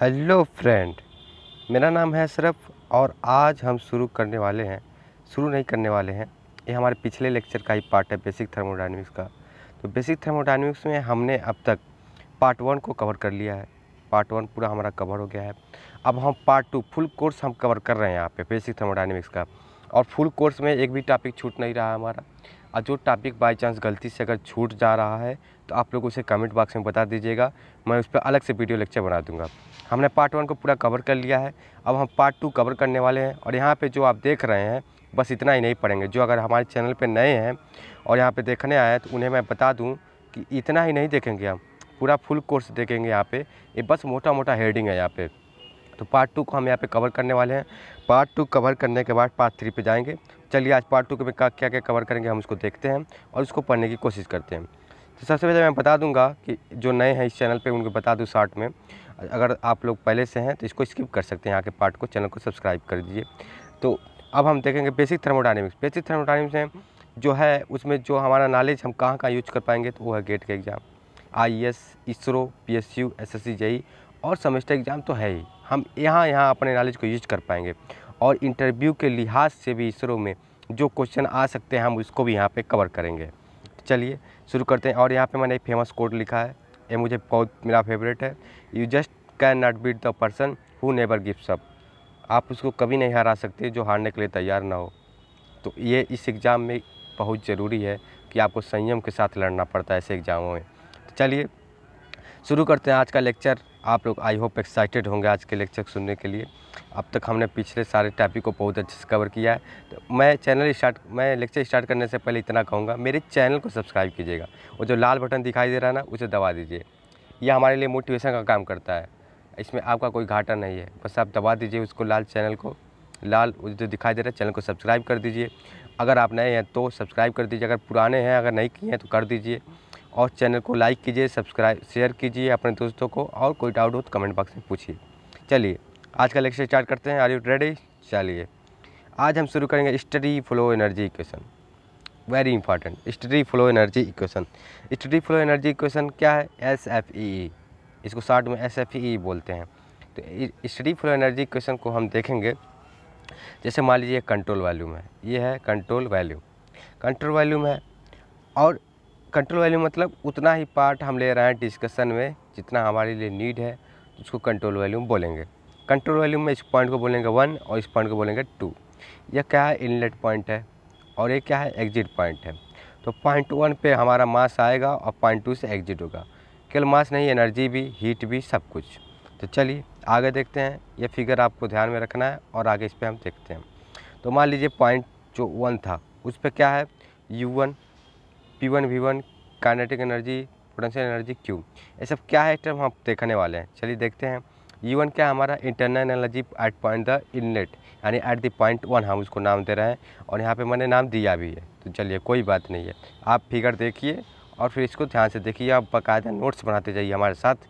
Hello friend मेरा नाम है अशरफ और आज हम शुरू करने वाले हैं शुरू नहीं करने वाले हैं ये हमारे पिछले लेक्चर का ही पार्ट है बेसिक थर्मोडाइनमिक्स का तो बेसिक थर्मोडाइनमिक्स में हमने अब तक पार्ट वन को कवर कर लिया है पार्ट वन पूरा हमारा कवर हो गया है अब हम पार्ट टू फुल कोर्स हम कवर कर रहे हैं यहाँ पे बेसिक थर्मोडाइनमिक्स का और फुल कोर्स में एक भी टॉपिक छूट नहीं रहा हमारा और जो टॉपिक बाई चांस गलती से अगर छूट जा रहा है तो आप लोग उसे कमेंट बॉक्स में बता दीजिएगा मैं उस पर अलग से वीडियो लेक्चर बना दूँगा हमने पार्ट वन को पूरा कवर कर लिया है अब हम पार्ट टू कवर करने वाले हैं और यहाँ पे जो आप देख रहे हैं बस इतना ही नहीं पढ़ेंगे जो अगर हमारे चैनल पे नए हैं और यहाँ पे देखने आए हैं तो उन्हें मैं बता दूँ कि इतना ही नहीं देखेंगे हम पूरा फुल कोर्स देखेंगे यहाँ पर ये बस मोटा मोटा हेडिंग है यहाँ पर तो पार्ट टू को हम यहाँ पर कवर करने वाले हैं पार्ट टू कवर करने के बाद पार्ट थ्री पे जाएंगे चलिए आज पार्ट टू के क्या क्या कवर करेंगे हम उसको देखते हैं और उसको पढ़ने की कोशिश करते हैं तो सबसे पहले मैं बता दूंगा कि जो नए हैं इस चैनल पे उनको बता दूं शार्ट में अगर आप लोग पहले से हैं तो इसको स्किप कर सकते हैं यहाँ के पार्ट को चैनल को सब्सक्राइब कर दीजिए तो अब हम देखेंगे बेसिक थर्मोडाइनमिक्स बेसिक थर्मोडाइनमिक्स में जो है उसमें जो हमारा नॉलेज हम कहाँ कहाँ यूज कर पाएंगे तो वो है गेट के exam I S ISRO P S U S S C JE और सेमेस्टर एग्ज़ाम तो है ही हम यहाँ यहाँ अपने नॉलेज को यूज कर पाएंगे और इंटरव्यू के लिहाज से भी इसरो में जो क्वेश्चन आ सकते हैं हम उसको भी यहाँ पे कवर करेंगे तो चलिए शुरू करते हैं और यहाँ पे मैंने एक फेमस कोट लिखा है ये मुझे बहुत मेरा फेवरेट है you just can not beat the person who never gives up आप उसको कभी नहीं हरा सकते जो हारने के लिए तैयार ना हो तो ये इस एग्ज़ाम में बहुत ज़रूरी है कि आपको संयम के साथ लड़ना पड़ता है ऐसे एग्ज़ामों में तो चलिए शुरू करते हैं आज का लेक्चर आप लोग आई होप एक्साइटेड होंगे आज के लेक्चर सुनने के लिए अब तक हमने पिछले सारे टॉपिक को बहुत अच्छे से कवर किया है तो मैं चैनल स्टार्ट मैं लेक्चर स्टार्ट करने से पहले इतना कहूँगा मेरे चैनल को सब्सक्राइब कीजिएगा वो जो लाल बटन दिखाई दे रहा है ना उसे दबा दीजिए यह हमारे लिए मोटिवेशन का काम करता है इसमें आपका कोई घाटा नहीं है बस आप दबा दीजिए उसको लाल चैनल को लाल जो दिखाई दे रहा है चैनल को सब्सक्राइब कर दीजिए अगर आप नए हैं तो सब्सक्राइब कर दीजिए अगर पुराने हैं अगर नहीं किए हैं तो कर दीजिए और चैनल को लाइक कीजिए सब्सक्राइब शेयर कीजिए अपने दोस्तों को और कोई डाउट हो तो कमेंट बॉक्स में पूछिए चलिए आज का लेक्चर स्टार्ट करते हैं आर यू रेडी चलिए आज हम शुरू करेंगे steady flow energy equation very important steady flow energy equation steady flow energy equation क्या है एस एफ ई ई इसको शार्ट में एस एफ ई ई बोलते हैं तो स्टडी फ्लो एनर्जी इक्वेशन को हम देखेंगे जैसे मान लीजिए कंट्रोल वैल्यूम है ये है कंट्रोल वैल्यू कंट्रोल वैल्यूम है और कंट्रोल वैल्यू मतलब उतना ही पार्ट हम ले रहे हैं डिस्कशन में जितना हमारे लिए नीड है तो उसको कंट्रोल वैल्यू बोलेंगे कंट्रोल वैल्यू में इस पॉइंट को बोलेंगे वन और इस पॉइंट को बोलेंगे टू यह क्या है इनलेट पॉइंट है और ये क्या है एग्जिट पॉइंट है तो पॉइंट वन पे हमारा मास आएगा और पॉइंट टू से एग्जिट होगा केवल मास नहीं एनर्जी भी हीट भी सब कुछ तो चलिए आगे देखते हैं यह फिगर आपको ध्यान में रखना है और आगे इस पर हम देखते हैं तो मान लीजिए पॉइंट जो वन था उस पर क्या है U one P one V one kinetic energy potential energy Q ये सब क्या है टर्म हम देखने वाले हैं चलिए देखते हैं यू e वन क्या हमारा internal energy at point the inlet यानी एट द पॉइंट वन हम उसको नाम दे रहे हैं और यहाँ पे मैंने नाम दिया भी है तो चलिए कोई बात नहीं है आप फिगर देखिए और फिर इसको ध्यान से देखिए आप बाकायदा नोट्स बनाते जाइए हमारे साथ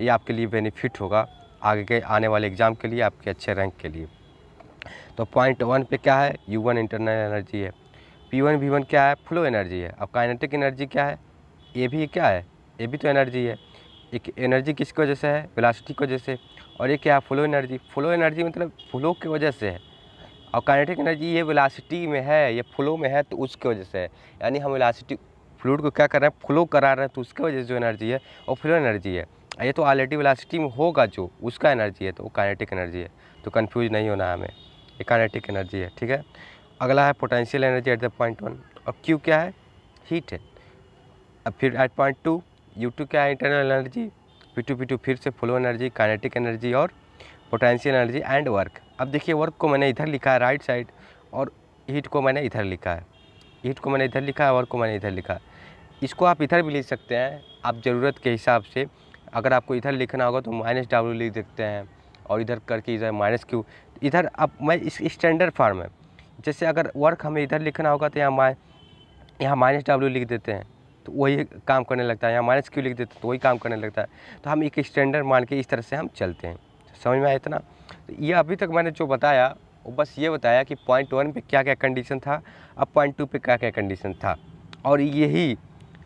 ये आपके लिए बेनिफिट होगा आगे के आने वाले एग्ज़ाम के लिए आपके अच्छे रैंक के लिए तो पॉइंट वन पे क्या है यू वन इंटरनल एनर्जी है पी वन वी वन क्या है फ्लो एनर्जी है अब काइनेटिक एनर्जी क्या है ए भी क्या है ए भी तो एनर्जी है एक एनर्जी किसकी वजह से है वेलासिटी की वजह से और ये क्या है फ्लो एनर्जी फ्लो एनर्जी मतलब फ्लो की वजह से है और काइनेटिक एनर्जी ये वेलासिटी में है ये फ्लो में है तो उसकी वजह से है यानी हम वेलासिटी फ्लूड को क्या कर रहे हैं फ्लो करा रहे हैं तो उसकी वजह से जो एनर्जी है वो फ्लो एनर्जी है ये तो ऑलरेडी वेलासिटी में होगा जो उसका एनर्जी है तो वो काइनेटिक एनर्जी है तो कन्फ्यूज नहीं होना हमें ये काइनेटिक एनर्जी है ठीक है अगला है potential energy at the point one और क्यू क्या है हीट है अब फिर at point two U two क्या है internal energy P two P two फिर से फ्लो एनर्जी काइनेटिक एनर्जी और पोटेंशियल एनर्जी एंड वर्क अब देखिए वर्क को मैंने इधर लिखा है राइट साइड और हीट को मैंने इधर लिखा है हीट को मैंने इधर लिखा है वर्क को मैंने इधर लिखा है इसको आप इधर भी लिख सकते हैं आप ज़रूरत के हिसाब से अगर आपको इधर लिखना होगा तो माइनस डब्ल्यू लिख सकते हैं और इधर करके इधर माइनस क्यू इधर अब मैं इस स्टैंडर्ड फार्म है जैसे अगर वर्क हमें इधर लिखना होगा तो यहाँ माइ यहाँ माइनस डब्ल्यू लिख देते हैं तो वही काम करने लगता है यहाँ माइनस क्यू लिख देते हैं तो वही काम करने लगता है तो हम एक स्टैंडर्ड मान के इस तरह से हम चलते हैं तो समझ में आया इतना तो ये अभी तक मैंने जो बताया वो बस ये बताया कि पॉइंट वन पर क्या क्या कंडीशन था अब पॉइंट टू पर क्या क्या कंडीशन था और यही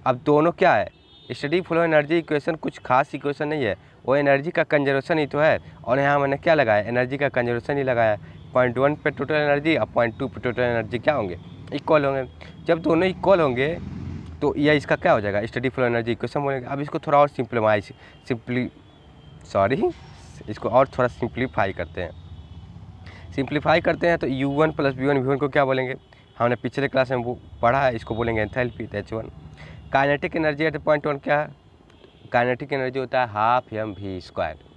अब दोनों क्या है स्टडी फ्लो एनर्जी इक्वेशन कुछ खास इक्वेशन नहीं है वो एनर्जी का कंजर्वेशन ही तो है और यहाँ मैंने क्या लगाया एनर्जी का कंजर्वेशन ही लगाया पॉइंट वन पर टोटल एनर्जी और पॉइंट टू पर टोटल एनर्जी क्या होंगे इक्वल होंगे जब दोनों इक्वल होंगे तो यह इसका क्या हो जाएगा स्टडी फ्लो एनर्जी इक्वेशन बोलेंगे अब इसको थोड़ा और सिंप्लीमाइज सिंपली सॉरी इसको और थोड़ा सिंप्लीफाई करते हैं सिंप्लीफाई करते हैं तो U one plus V one V one को क्या बोलेंगे हमने पिछले क्लास में वो पढ़ा है इसको बोलेंगे enthalpy H one kinetic energy at point one क्या है काइनेटिक एनर्जी होता है half M V square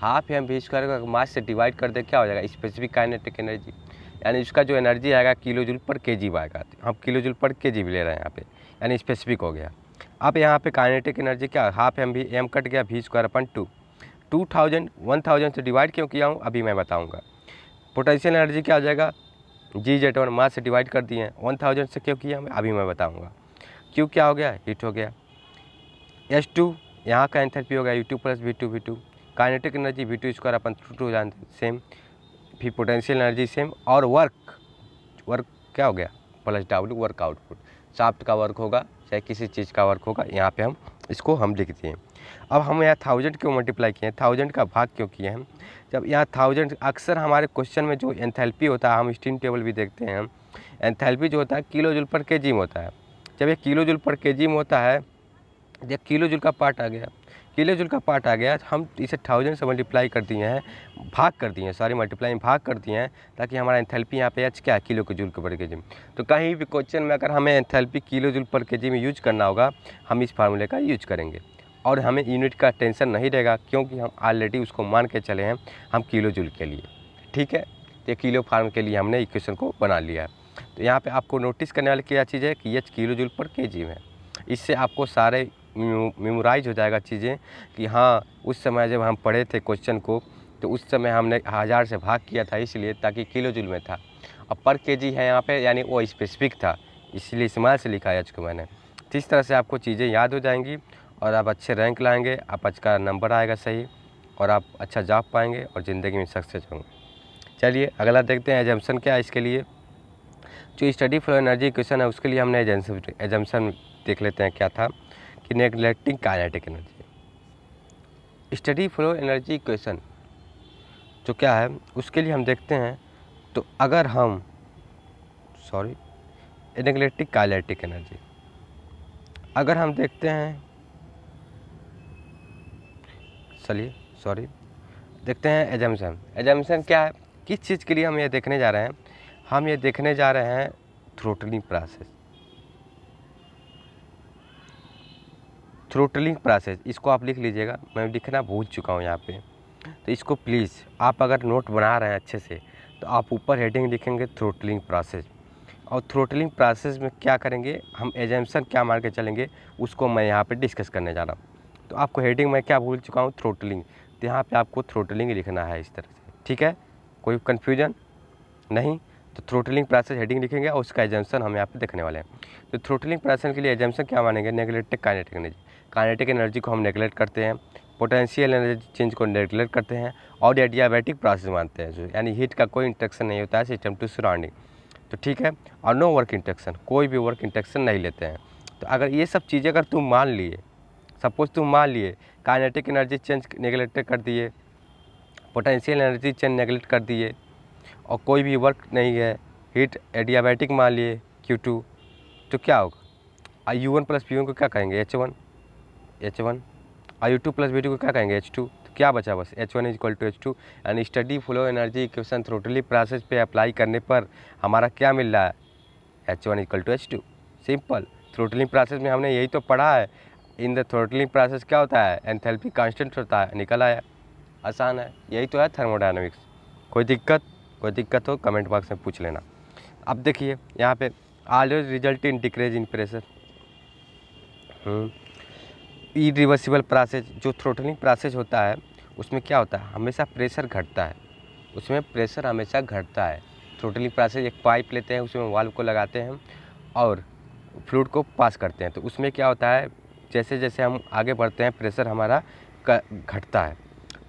half M V square का मास से डिवाइड कर दे क्या हो जाएगा स्पेसिफिक काइनेटिक एनर्जी यानी इसका जो एनर्जी आएगा किलो जूल पर के जी आएगा हम किलो जूल पर के जी भी ले रहे हैं यहाँ पे यानी स्पेसिफिक हो गया अब यहाँ पे काइनेटिक एनर्जी क्या half M V M cut गया वी स्क्वायर अपन two two thousand one thousand से डिवाइड क्यों किया हूँ अभी मैं बताऊँगा पोटेंशियल एनर्जी क्या हो जाएगा जी जेट वन मास से डिवाइड कर दिए हैं वन थाउजेंड से क्यों किया अभी मैं बताऊँगा क्यों क्या हो गया हिट हो गया एस टू यहाँ का एंथेल्पी हो गया U two plus V two V two kinetic energy V two square अपन टू टू जानते सेम फिर पोटेंशियल एनर्जी सेम और वर्क वर्क क्या हो गया plus W work output shaft का वर्क होगा चाहे किसी चीज़ का वर्क होगा यहाँ पे हम इसको हम लिखते हैं अब हम यहाँ थाउजेंड क्यों मल्टीप्लाई किए हैं थाउजेंड का भाग क्यों किए हैं जब यहाँ थाउजेंड अक्सर हमारे क्वेश्चन में जो एंथैल्पी होता है हम स्टीम टेबल भी देखते हैं एंथैल्पी जो होता है किलो जुल पर के जी में होता है जब ये किलो जुल पर के जी में होता है जब किलो जुल का पार्ट आ गया किलो जुल का पार्ट आ गया हम इसे थाउजेंड से मल्टीप्लाई कर दिए हैं भाग कर दिए हैं सॉरी मल्टीप्लाई में भाग कर दिए हैं ताकि हमारा एंथैल्पी यहाँ पे एच क्या किलो के जुल के पर के जी में तो कहीं भी क्वेश्चन में अगर हमें एंथैल्पी किलो जुल पर के जी में यूज करना होगा हम इस फार्मूले का यूज करेंगे और हमें यूनिट का टेंशन नहीं रहेगा क्योंकि हम ऑलरेडी उसको मान के चले हैं हम किलो जुल के लिए ठीक है तो किलो फार्म के लिए हमने इक्वेशन को बना लिया है तो यहाँ पर आपको नोटिस करने वाली क्या चीज़ है कि एच किलो जुल पर के जी में इससे आपको सारे मेमोराइज हो जाएगा चीज़ें कि हाँ उस समय जब हम पढ़े थे क्वेश्चन को तो उस समय हमने हज़ार से भाग किया था इसलिए ताकि किलो जुल में था और पर के जी है यहाँ पे यानी वो स्पेसिफिक था इसलिए इस्तेमाल से लिखा है को मैंने तो इस तरह से आपको चीज़ें याद हो जाएंगी और आप अच्छे रैंक लाएंगे आप अच्छा नंबर आएगा सही और आप अच्छा जॉब पाएंगे और ज़िंदगी में सक्सेस होंगे चलिए अगला देखते हैं एजम्सन क्या है इसके लिए जो स्टडी फॉर एनर्जी क्वेश्चन है उसके लिए हमने एजम्सन एजम्सन देख लेते हैं क्या था kinetic kinetic energy steady flow energy equation जो क्या है उसके लिए हम देखते हैं तो अगर हम सॉरी इनेग्लेटिक काइलेटिक एनर्जी अगर हम देखते हैं चलिए सॉरी देखते हैं एजम्सन एजम्सन क्या है किस चीज़ के लिए हम ये देखने जा रहे हैं हम ये देखने जा रहे हैं थ्रोटलिंग प्रोसेस थ्रोटलिंग प्रोसेस इसको आप लिख लीजिएगा मैं लिखना भूल चुका हूँ यहाँ पे तो इसको प्लीज़ आप अगर नोट बना रहे हैं अच्छे से तो आप ऊपर हेडिंग लिखेंगे थ्रोटलिंग प्रोसेस और थ्रोटलिंग प्रोसेस में क्या करेंगे हम एजम्सन क्या मार के चलेंगे उसको मैं यहाँ पे डिस्कस करने जा रहा हूँ तो आपको हेडिंग मैं क्या भूल चुका हूँ थ्रोटलिंग तो यहाँ पर आपको थ्रोटलिंग लिखना है इस तरह से ठीक है कोई कन्फ्यूजन नहीं तो थ्रोटलिंग प्रोसेस हेडिंग लिखेंगे और उसका एजेंशन हम यहाँ पे देखने वाले हैं तो थ्रोटलिंग प्रोसेस के लिए एजेंशन क्या मानेंगे नेगलेटिक काइनेटिक एनर्जी काइनेटिक एनर्जी को हम नेगलेक्ट करते हैं पोटेंशियल एनर्जी चेंज को नेगलेक्ट करते हैं और एडियाबैटिक प्रोसेस मानते हैं जो यानी हीट का कोई इंटेक्शन नहीं होता है सिस्टम टू सराउंडिंग तो ठीक है और नो वर्क इंटेक्शन कोई भी वर्क इंटेक्शन नहीं लेते हैं तो अगर ये सब चीज़ें अगर तुम मान लिए सपोज तुम मान लिए काइनेटिक एनर्जी चेंज नेगलेक्ट कर दिए पोटेंशियल एनर्जी चेंज नेगलेक्ट कर दिए और कोई भी वर्क नहीं है हीट एडियाबैटिक मान लिए क्यू टू तो क्या होगा आई U one plus P one को क्या कहेंगे एच वन एच वन और U two plus V two को क्या कहेंगे एच टू तो क्या बचा बस H one is equal to H two and steady flow energy equation throttling process पे अप्लाई करने पर हमारा क्या मिल रहा है H one equal to H two simple throttling process में हमने यही तो पढ़ा है इन द थ्रोटलिंग प्रोसेस क्या होता है एनथेल्पी कॉन्स्टेंट होता है निकल आया आसान है यही तो है थर्मोडाइनमिक्स कोई दिक्कत कोई दिक्कत हो कमेंट बॉक्स में पूछ लेना अब देखिए यहाँ पे always result in decrease in pressure irreversible process जो थ्रोटलिंग प्रोसेस होता है उसमें क्या होता है हमेशा प्रेशर घटता है उसमें प्रेशर हमेशा घटता है थ्रोटलिंग प्रोसेस एक पाइप लेते हैं उसमें वाल्व को लगाते हैं और फ्लूड को पास करते हैं तो उसमें क्या होता है जैसे जैसे हम आगे बढ़ते हैं प्रेशर हमारा घटता है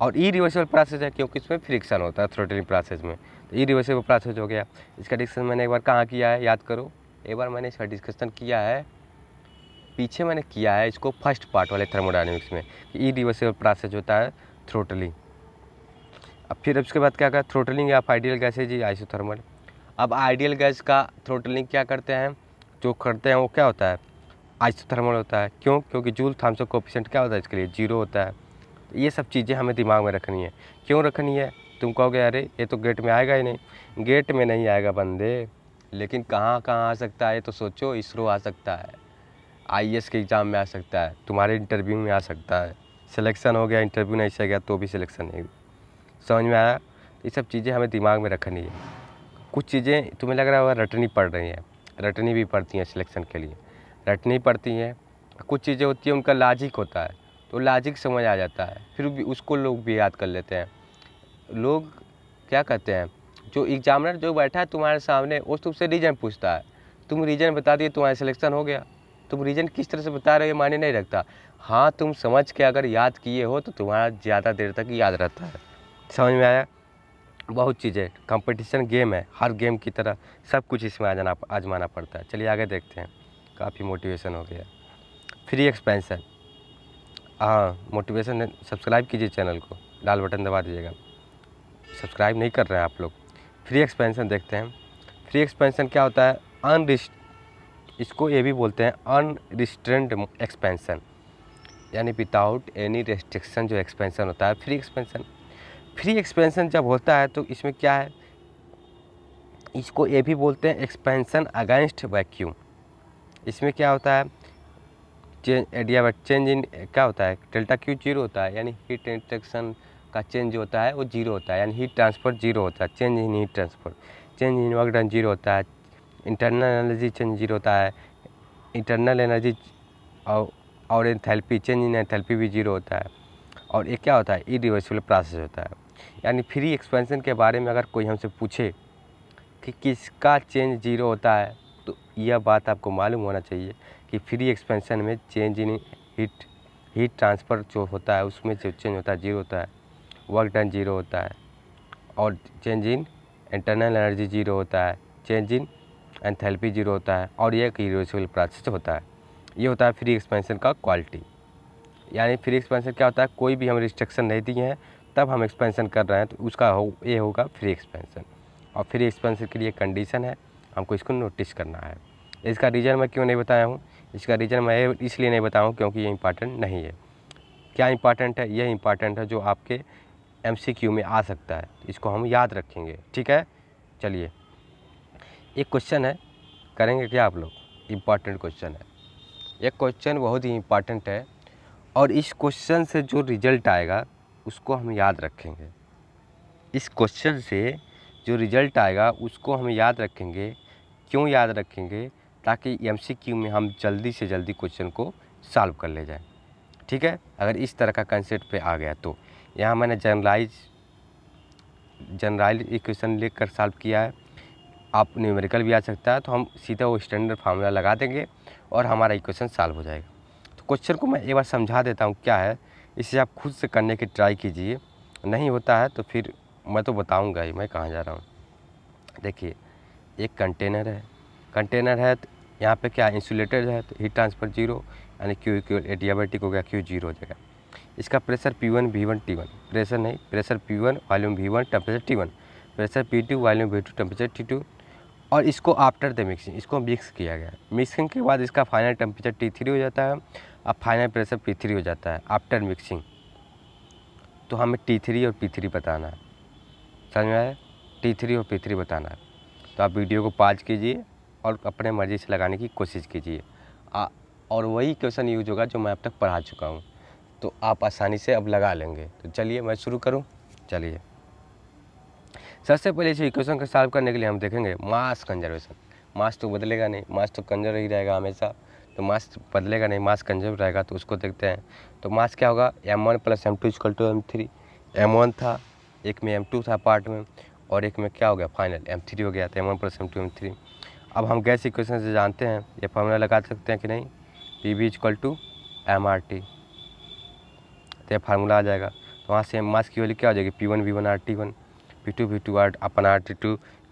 और ई रिवर्सिबल प्रोसेस है क्योंकि इसमें फ्रिक्शन होता है थ्रोटलिंग प्रोसेस में तो ई रिवर्सिबल प्रोसेस हो गया इसका डिस्कशन मैंने एक बार कहाँ किया है याद करो एक बार मैंने इसका डिस्कशन किया है पीछे मैंने किया है इसको फर्स्ट पार्ट वाले थर्मोडाइनमिक्स में ई रिवर्सिबल प्रोसेस होता है थ्रोटलिंग अब फिर उसके बाद क्या करें थ्रोटलिंग या आइडियल गैस है जी आइसोथर्मल अब आइडियल गैस का थ्रोटलिंग क्या करते हैं जो करते हैं वो क्या होता है आइसोथर्मल होता है क्यों क्योंकि जूल थाम्सो कोपिशेंट क्या होता है इसके लिए जीरो होता है तो ये सब चीज़ें हमें दिमाग में रखनी है क्यों रखनी है तुम कहोगे अरे ये तो गेट में आएगा ही नहीं गेट में नहीं आएगा बंदे लेकिन कहाँ कहाँ आ सकता है ये तो सोचो इसरो आ सकता है आई e के एग्ज़ाम में आ सकता है तुम्हारे इंटरव्यू में आ सकता है सिलेक्शन हो गया इंटरव्यू नहीं से गया तो भी सिलेक्शन नहीं समझ में आया ये सब चीज़ें हमें दिमाग में रखनी है कुछ चीज़ें तुम्हें लग रहा है रटनी पड़ रही है रटनी भी पड़ती हैं सिलेक्शन के लिए रटनी पड़ती हैं कुछ चीज़ें होती हैं उनका लाजिक होता है तो लाजिक समझ आ जाता है फिर भी उसको लोग भी याद कर लेते हैं लोग क्या कहते हैं जो एग्जामिनर जो बैठा है तुम्हारे सामने वो तुमसे रीज़न पूछता है तुम रीज़न बता दिए तुम्हारा सिलेक्शन हो गया तुम रीज़न किस तरह से बता रहे हो मायने नहीं रखता हाँ तुम समझ के अगर याद किए हो तो तुम्हारा ज़्यादा देर तक याद रहता है समझ में आया बहुत चीज़ें कंपटीशन गेम है हर गेम की तरह सब कुछ इसमें आजाना आजमाना पड़ता है चलिए आगे देखते हैं काफ़ी मोटिवेशन हो गया फ्री एक्सपेंशन हाँ मोटिवेशन सब्सक्राइब कीजिए चैनल को लाल बटन दबा दीजिएगा सब्सक्राइब नहीं कर रहे हैं आप लोग फ्री एक्सपेंशन देखते हैं फ्री एक्सपेंशन क्या होता है अनरिस्ट इसको ये भी बोलते हैं अनरिस्ट्रेंड एक्सपेंसन यानी विदाउट एनी रेस्ट्रिक्शन जो एक्सपेंसन होता है फ्री एक्सपेंसन फ्री एक्सपेंसन जब होता है तो इसमें क्या है इसको ये भी बोलते हैं एक्सपेंसन अगेंस्ट वैक्यूम इसमें क्या होता है चेंज चेंज इन क्या होता है डेल्टा क्यू जीरो होता है यानी हीट इंट्रेक्शन का चेंज जो होता है वो जीरो होता है यानी हीट ट्रांसफर जीरो होता है change in heat transfer change in work done zero होता है इंटरनल एनर्जी चेंज जीरो होता है इंटरनल एनर्जी और और एंथैल्पी चेंज इन एंथैल्पी भी जीरो होता है और ये क्या होता है ई रिवर्सिबल प्रोसेस होता है यानी फ्री एक्सपेंशन के बारे में अगर कोई हमसे पूछे कि किसका चेंज जीरो होता है तो यह बात आपको मालूम होना चाहिए कि फ्री एक्सपेंशन में change in heat heat transfer जो होता है उसमें जो चेंज होता है जीरो होता है वर्क डन जीरो होता है और change in internal energy zero होता है चेंज इन एंथैल्पी जीरो होता है और यह एक इरेसिबल प्रोसेस होता है ये होता है फ्री एक्सपेंशन का क्वालिटी यानी फ्री एक्सपेंशन क्या होता है कोई भी हम रिस्ट्रिक्शन नहीं दिए हैं तब हम एक्सपेंशन कर रहे हैं तो उसका हो ये होगा फ्री एक्सपेंशन और फ्री एक्सपेंशन के लिए कंडीशन है हमको इसको नोटिस करना है इसका रीज़न मैं क्यों नहीं बताया हूँ इसका रीज़न मैं इसलिए नहीं बताऊँ क्योंकि ये इंपॉर्टेंट नहीं है क्या इंपॉर्टेंट है यह इंपॉर्टेंट है जो आपके एम में आ सकता है इसको हम याद रखेंगे ठीक है चलिए एक क्वेश्चन है करेंगे क्या आप लोग इम्पॉर्टेंट क्वेश्चन है एक क्वेश्चन बहुत ही इम्पॉर्टेंट है और इस क्वेश्चन से जो रिजल्ट आएगा उसको हम याद रखेंगे इस क्वेश्चन से जो रिजल्ट आएगा उसको हम याद रखेंगे क्यों याद रखेंगे ताकि एम में हम जल्दी से जल्दी क्वेश्चन को सॉल्व कर ले जाए ठीक है अगर इस तरह का कंसेप्ट पे आ गया तो यहाँ मैंने जनरलाइज जनरलाइज इक्वेशन लेकर सॉल्व किया है आप न्यूमेरिकल भी आ सकता है तो हम सीधा वो स्टैंडर्ड फार्मूला लगा देंगे और हमारा इक्वेशन सॉल्व हो जाएगा तो क्वेश्चन को मैं एक बार समझा देता हूँ क्या है इसे आप खुद से करने की ट्राई कीजिए नहीं होता है तो फिर मैं तो बताऊँगा ही मैं कहाँ जा रहा हूँ देखिए एक कंटेनर है कंटेनर है तो यहाँ पे क्या इंसुलेटेड है तो हीट ट्रांसफर जीरो यानी क्यू क्यू एडियाबेटिक हो गया क्यू जीरो हो जाएगा इसका pressure P one V one T one pressure नहीं pressure P one volume V one temperature T one pressure P two volume V two temperature T two और इसको after the mixing इसको mix किया गया mixing के बाद इसका final temperature T three हो जाता है और फाइनल प्रेशर पी थ्री हो जाता है आफ्टर मिक्सिंग तो हमें टी थ्री और पी थ्री बताना है समझ में आया टी थ्री और पी थ्री बताना है तो आप वीडियो को पाज कीजिए और अपने मर्ज़ी से लगाने की कोशिश कीजिए और वही क्वेश्चन यूज होगा जो मैं अब तक पढ़ा चुका हूँ तो आप आसानी से अब लगा लेंगे तो चलिए मैं शुरू करूँ चलिए सबसे पहले इस इक्वेशन को सॉल्व करने के लिए हम देखेंगे मास कंजर्वेशन मास तो बदलेगा नहीं मास तो कंजर्व ही रहेगा हमेशा तो मास बदलेगा नहीं मास कंजर्व रहेगा तो उसको देखते हैं तो मास क्या होगा M one plus M two equal to M three M one था एक में एम टू था पार्ट में और एक में क्या हो गया फाइनल एम थ्री हो गया था M one plus M two M three अब हम गैस इक्वेशन से जानते हैं ये फार्मूला लगा सकते हैं कि नहीं P V equal to M R T तो ये फार्मूला आ जाएगा तो वहाँ से मास की वैल्यू क्या हो जाएगी P one V one R T one P two V two R upon R T two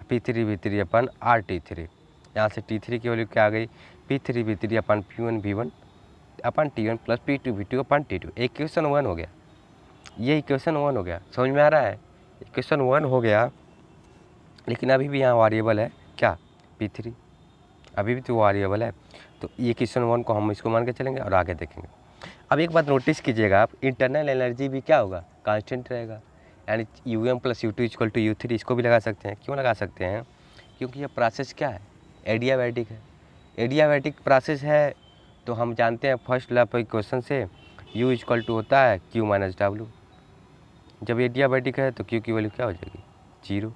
P three V three upon R T three यहाँ से टी थ्री की वैल्यू क्या आ गई P three V three upon P one V one upon T one plus P two V two upon T two एक question one हो गया ये इक्वेशन वन हो गया समझ में आ रहा है इक्वेशन वन हो गया लेकिन अभी भी यहाँ वारिएबल है क्या पी थ्री अभी भी तो वारिएबल है तो ये क्वेश्चन वन को हम इसको मान के चलेंगे और आगे देखेंगे अब एक बात नोटिस कीजिएगा आप इंटरनल एनर्जी भी क्या होगा कांस्टेंट रहेगा and U M plus U two equal to U three इसको भी लगा सकते हैं क्यों लगा सकते हैं क्योंकि यह प्रोसेस क्या है एडियाबैटिक है एडियाबैटिक प्रोसेस है तो हम जानते हैं फर्स्ट लैप क्वेश्चन से यू इजक्ल टू होता है क्यू माइनस डब्ल्यू जब एडियाबैटिक है तो क्यू की वैल्यू क्या हो जाएगी जीरो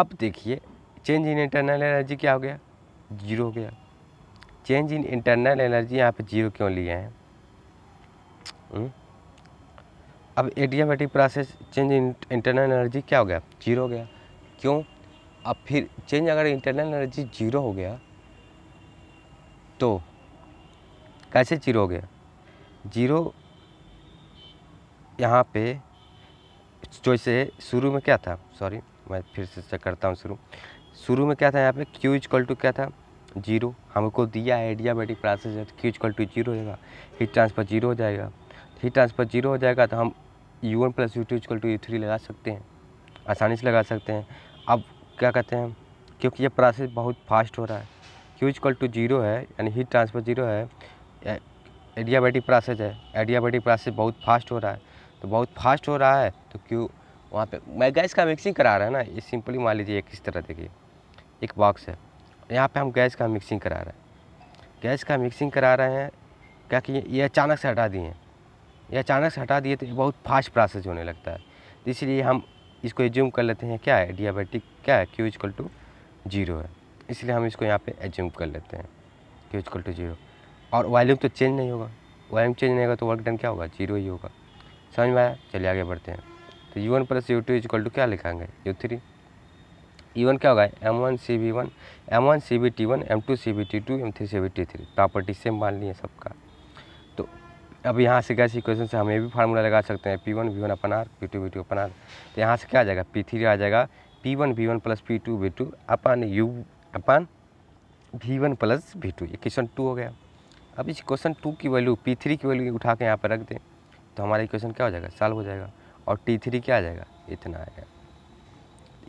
अब देखिए चेंज इन इंटरनल एनर्जी क्या हो गया जीरो हो गया चेंज इन इंटरनल एनर्जी यहाँ पे जीरो क्यों लिए हैं हम्म? अब adiabatic process change in internal energy क्या हो गया जीरो हो गया क्यों अब फिर चेंज अगर इंटरनल एनर्जी जीरो हो गया तो कैसे जीरो हो गया जीरो यहाँ पे जैसे शुरू में क्या था सॉरी मैं फिर से चेक करता हूँ शुरू शुरू में क्या था यहाँ पे क्यू इजकल टू क्या था जीरो हमको दिया है adiabatic process Q equal to zero हो जाएगा हीट ट्रांसफर जीरो हो जाएगा हीट ट्रांसफर जीरो हो जाएगा तो हम U one plus U two equal to U three लगा सकते हैं आसानी से लगा सकते हैं अब क्या कहते हैं क्योंकि ये प्रोसेस बहुत फास्ट हो रहा है क्यू इजकल टू जीरो है यानी हीट ट्रांसफर जीरो है एडियाबैटिक प्रोसेस है एडियाबैटिक प्रोसेस बहुत फास्ट हो रहा है तो बहुत फास्ट हो रहा है तो क्यों वहाँ पे मैं गैस का मिक्सिंग करा रहा है ना ये सिंपली मान लीजिए किस इस तरह देखिए एक बॉक्स है यहाँ पे हम गैस का मिक्सिंग करा रहे हैं गैस का मिक्सिंग करा रहे हैं क्या कि ये अचानक से हटा दिए हैं ये अचानक से हटा दिए तो बहुत फास्ट प्रोसेस होने लगता है तो इसलिए हम इसको एज्यूम कर लेते हैं क्या है डियाबेटिक क्या है क्यू इजक्ल टू जीरो है इसलिए हम इसको यहाँ पे एज्यूम कर लेते हैं क्यू इजक्ल टू जीरो और वॉल्यूम तो चेंज नहीं होगा वॉल्यूम चेंज नहीं होगा तो वर्क डन क्या होगा जीरो ही होगा समझ में आया चलिए आगे बढ़ते हैं तो U one plus U two equal to क्या लिखाएंगे यू थ्री ई वन क्या होगा M one C V one M one C V T one M two C V T two M three C V T three property same मान ली है सबका अब यहाँ से गैस इक्वेशन से हम ये भी फार्मूला लगा सकते हैं P one V one upon R P two V two upon R तो यहाँ से क्या आ जाएगा पी थ्री आ जाएगा P one V one plus P two V two upon U upon V one plus V two ये question two हो गया अब इस क्वेश्चन टू की वैल्यू पी थ्री की वैल्यू उठा के यहाँ पर रख दें तो हमारा इक्वेशन क्या हो जाएगा सॉल्व हो जाएगा और टी थ्री क्या आ जाएगा इतना आएगा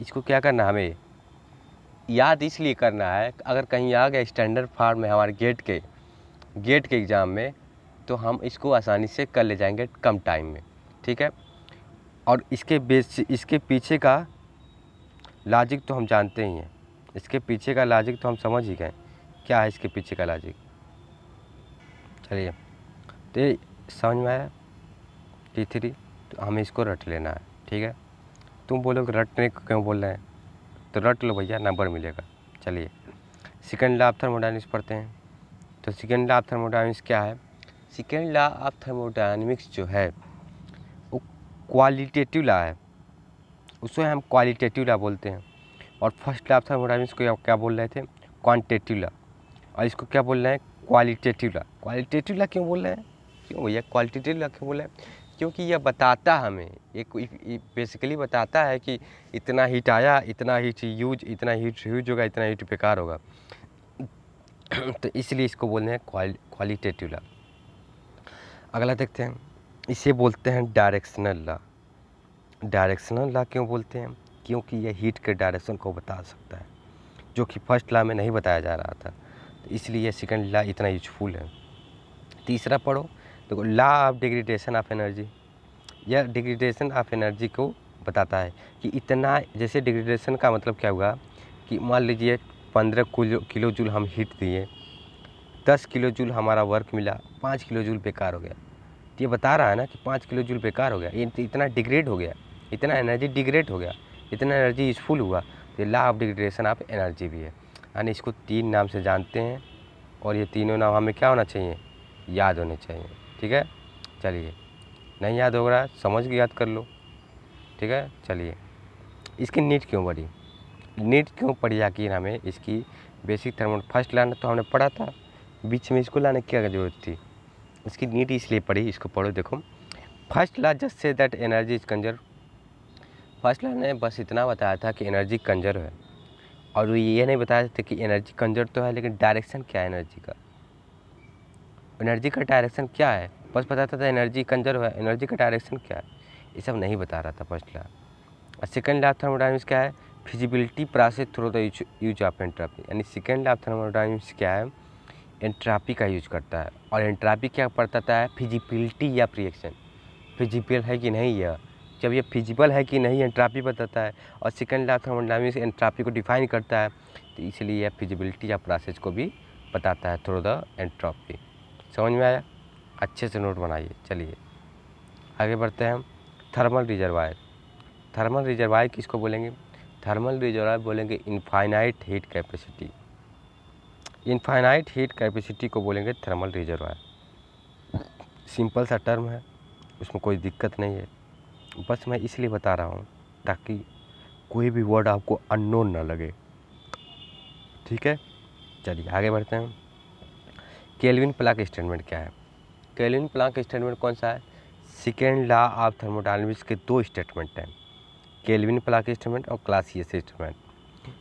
इसको क्या करना हमें याद इसलिए करना है अगर कहीं आ गया स्टैंडर्ड फार्म में हमारे गेट के गेट के एग्ज़ाम में तो हम इसको आसानी से कर ले जाएंगे कम टाइम में ठीक है और इसके बेस इसके पीछे का लॉजिक तो हम जानते ही हैं इसके पीछे का लॉजिक तो हम समझ ही गए क्या है इसके पीछे का लॉजिक चलिए तो ये समझ में आया टी थ्री तो हमें इसको रट लेना है ठीक है तुम बोलो कि रटने को क्यों बोल रहे हैं तो रट लो भैया नंबर मिलेगा चलिए सेकेंड लाफ थर्मोडाइनिक्स पढ़ते हैं तो सेकेंड लाफ थर्मोडाइनिक्स क्या है सेकेंड लॉ ऑफ थर्मोडाइनमिक्स जो है वो क्वालिटेटिव लॉ है उसको हम क्वालिटेटिव लॉ बोलते हैं और फर्स्ट लॉ ऑफ थर्मोडाइनमिक्स को क्या बोल रहे थे क्वान्टेटिव लॉ और इसको क्या बोल रहे हैं क्वालिटेटिव लॉ क्वालिटेटिव लॉ क्यों बोल रहे हैं क्यों भैया क्वालिटेटिव लॉ क्यों बोल रहे हैं क्योंकि यह बताता हमें एक बेसिकली बताता है कि इतना हीट आया इतना हीट यूज इतना हीट यूज होगा इतना हीट बेकार होगा तो इसलिए इसको बोलते हैं क्वालिटेटिव लॉ अगला देखते हैं इसे बोलते हैं डायरेक्शनल ला डायरेक्शनल ला क्यों बोलते हैं क्योंकि यह हीट के डायरेक्शन को बता सकता है जो कि फर्स्ट ला में नहीं बताया जा रहा था तो इसलिए यह सेकेंड ला इतना यूजफुल है तीसरा पढ़ो देखो तो law of degradation of energy यह डिग्रेडेशन ऑफ एनर्जी को बताता है कि इतना जैसे डिग्रेडेशन का मतलब क्या हुआ कि मान लीजिए पंद्रह किलो जूल हम हीट दिए दस किलो जूल हमारा वर्क मिला पाँच किलो जूल बेकार हो गया तो ये बता रहा है ना कि पाँच किलो जूल बेकार हो गया ये तो इतना डिग्रेड हो गया इतना एनर्जी डिग्रेड हो गया इतना एनर्जी यूजफुल हुआ तो law of degradation of energy भी है यानी इसको तीन नाम से जानते हैं और ये तीनों नाम हमें क्या होना चाहिए याद होने चाहिए ठीक है चलिए नहीं याद हो रहा समझ के याद कर लो ठीक है चलिए इसकी नीट क्यों बढ़ी नीट क्यों पढ़ी आखिर हमें इसकी बेसिक थर्मोन फर्स्ट लाइन तो हमने पढ़ा था बीच में इसको लाने की क्या जरूरत थी इसकी नीट इसलिए पड़ी इसको पढ़ो देखो first law just say that energy is conserve first law ने बस इतना बताया था कि एनर्जी कंजर्व है और वो ये नहीं बताया था कि एनर्जी कंजर्व तो है लेकिन डायरेक्शन क्या है एनर्जी का एनर्जी का डायरेक्शन क्या है बस बताता था एनर्जी कंजर्व है एनर्जी का डायरेक्शन क्या है ये सब नहीं बता रहा था फर्स्ट लॉ और सेकेंड लॉ थर्मोडाइनमिक्स क्या है feasibility process through the use of entropy यानी सेकेंड लॉ थर्मोडाइनमिक्स क्या है एंट्रापी का यूज करता है और एंट्रापी क्या पड़ता है फिजिबिलिटी या प्रिएक्शन फिजिबल है कि नहीं यह जब यह फिजिबल है कि नहीं एंट्रापी बताता है और सेकेंड लॉ से एंट्रापी को डिफाइन करता है तो इसलिए यह फिजिबिलिटी या प्रोसेस को भी बताता है थ्रो द एंट्रापी समझ में आया अच्छे से नोट बनाइए चलिए आगे बढ़ते हैं थर्मल रिजर्वायर थर्मल रिजर्वायर किसको बोलेंगे थर्मल रिजर्वायर बोलेंगे infinite heat capacity infinite heat capacity को बोलेंगे थर्मल रिजर्वायर सिंपल सा टर्म है उसमें कोई दिक्कत नहीं है बस मैं इसलिए बता रहा हूँ ताकि कोई भी वर्ड आपको अननोन ना लगे ठीक है चलिए आगे बढ़ते हैं केल्विन प्लाक स्टेटमेंट क्या है केल्विन प्लाक स्टेटमेंट कौन सा है सेकेंड लॉ ऑफ थर्मोडाइनमिक्स के दो स्टेटमेंट हैं केल्विन प्लाक स्टेटमेंट और क्लासियस स्टेटमेंट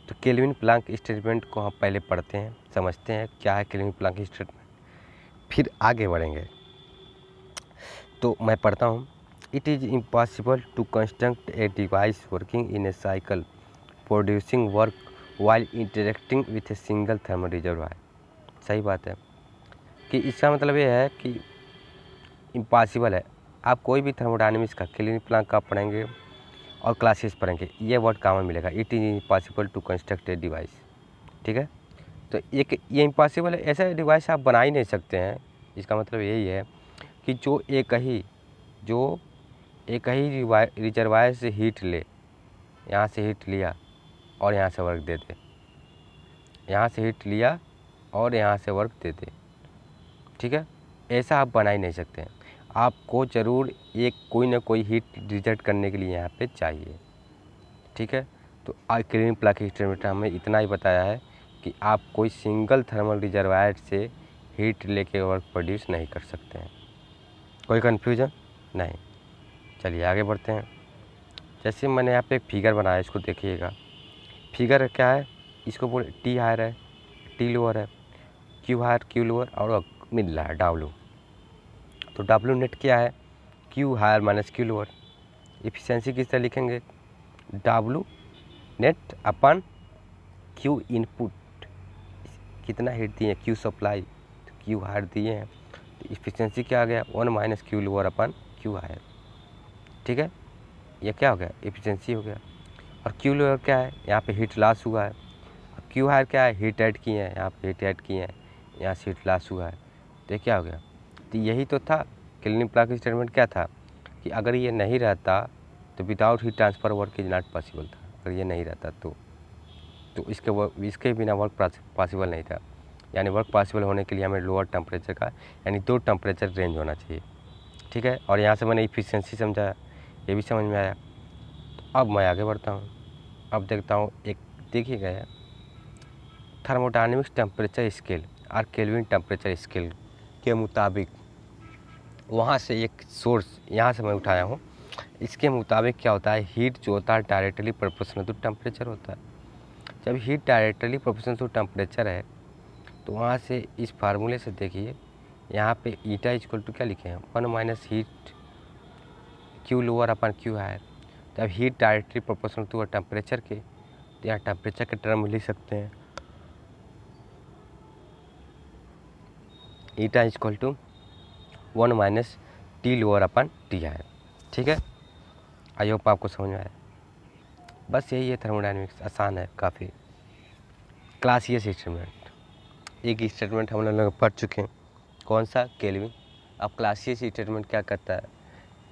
तो केलविन प्लांक स्टेटमेंट को हम पहले पढ़ते हैं समझते हैं क्या है केलविन प्लांक स्टेटमेंट फिर आगे बढ़ेंगे तो मैं पढ़ता हूँ it is impossible to construct a device working in a cycle producing work while interacting with a single thermal reservoir सही बात है कि इसका मतलब ये है कि इम्पॉसिबल है आप कोई भी थर्मोडाइनमिक्स का क्लिनिक प्लान का पढ़ेंगे और क्लासेस पढ़ेंगे ये वर्ड कामन मिलेगा it is impossible to construct a device ठीक है तो एक ये इम्पॉसिबल है ऐसा डिवाइस आप बना ही नहीं सकते हैं इसका मतलब यही है कि जो एक ही जो एक ही रिजर्वायर से हीट ले यहाँ से हीट लिया और यहाँ से वर्क दे दे यहाँ से हीट लिया और यहाँ से वर्क दे दे ठीक है ऐसा आप बना ही नहीं सकते हैं आपको ज़रूर एक कोई ना कोई हीट रिजेक्ट करने के लिए यहाँ पे चाहिए ठीक है तो क्लीन प्लग हीटोमीटर हमें इतना ही बताया है कि आप कोई सिंगल थर्मल रिजर्वायर से हीट लेके वर्क प्रोड्यूस नहीं कर सकते हैं कोई कन्फ्यूजन नहीं चलिए आगे बढ़ते हैं जैसे मैंने यहाँ पे एक फिगर बनाया इसको देखिएगा फिगर क्या है इसको बोले टी हायर है टी लोअर है क्यू हायर क्यू लोअर और मिल रहा है डाब्लू तो डब्ल्यू नेट क्या है Q higher minus Q lower efficiency किस तरह लिखेंगे W net upon Q input कितना हीट दिए हैं क्यू सप्लाई तो क्यू हायर दिए हैं तो इफिशेंसी क्या आ गया one minus Q lower upon Q higher ठीक है ये क्या हो गया इफिशेंसी हो गया और क्यू लोअर क्या है यहाँ पे हीट लॉस हुआ है और क्यू हायर क्या है हीट ऐड किए हैं यहाँ पे हीट ऐड किए हैं यहाँ से हीट लॉस हुआ है तो ये क्या हो गया तो यही तो था क्लिनिक प्लाक स्टेटमेंट क्या था कि अगर ये नहीं रहता तो विदाउट ही transfer work is not possible था अगर ये नहीं रहता तो तो इसके वर्क इसके बिना वर्क पॉसिबल नहीं था यानी वर्क पॉसिबल होने के लिए हमें लोअर टेम्परेचर का यानी दो टेम्परेचर रेंज होना चाहिए ठीक है और यहाँ से मैंने इफिशेंसी समझाया ये भी समझ में आया तो अब मैं आगे बढ़ता हूँ अब देखता हूँ एक देखिए गया थर्मोडाइनमिक्स टेम्परेचर स्केल और केलविन टेम्परेचर स्केल के मुताबिक वहाँ से एक सोर्स यहाँ से मैं उठाया हूँ इसके मुताबिक क्या होता है हीट जो होता है डायरेक्टली प्रोपोर्शनल टू टेम्परेचर होता है जब heat directly proportional to temperature है तो वहाँ से इस फार्मूले से देखिए यहाँ पे ईटा इजक्वल टू क्या लिखे हैं one minus heat Q lower upon Q higher जब heat directly proportional to temperature के तो यहाँ टेम्परेचर के टर्म लिख सकते हैं eta is equal to one minus T lower upon T है ठीक है आई होप आपको समझ में आया बस यही है थर्मोडाइनमिक्स आसान है काफ़ी क्लास ये स्टेटमेंट एक स्टेटमेंट हम लोग पढ़ चुके हैं कौन सा केलविन अब क्लासियस स्टेटमेंट क्या करता है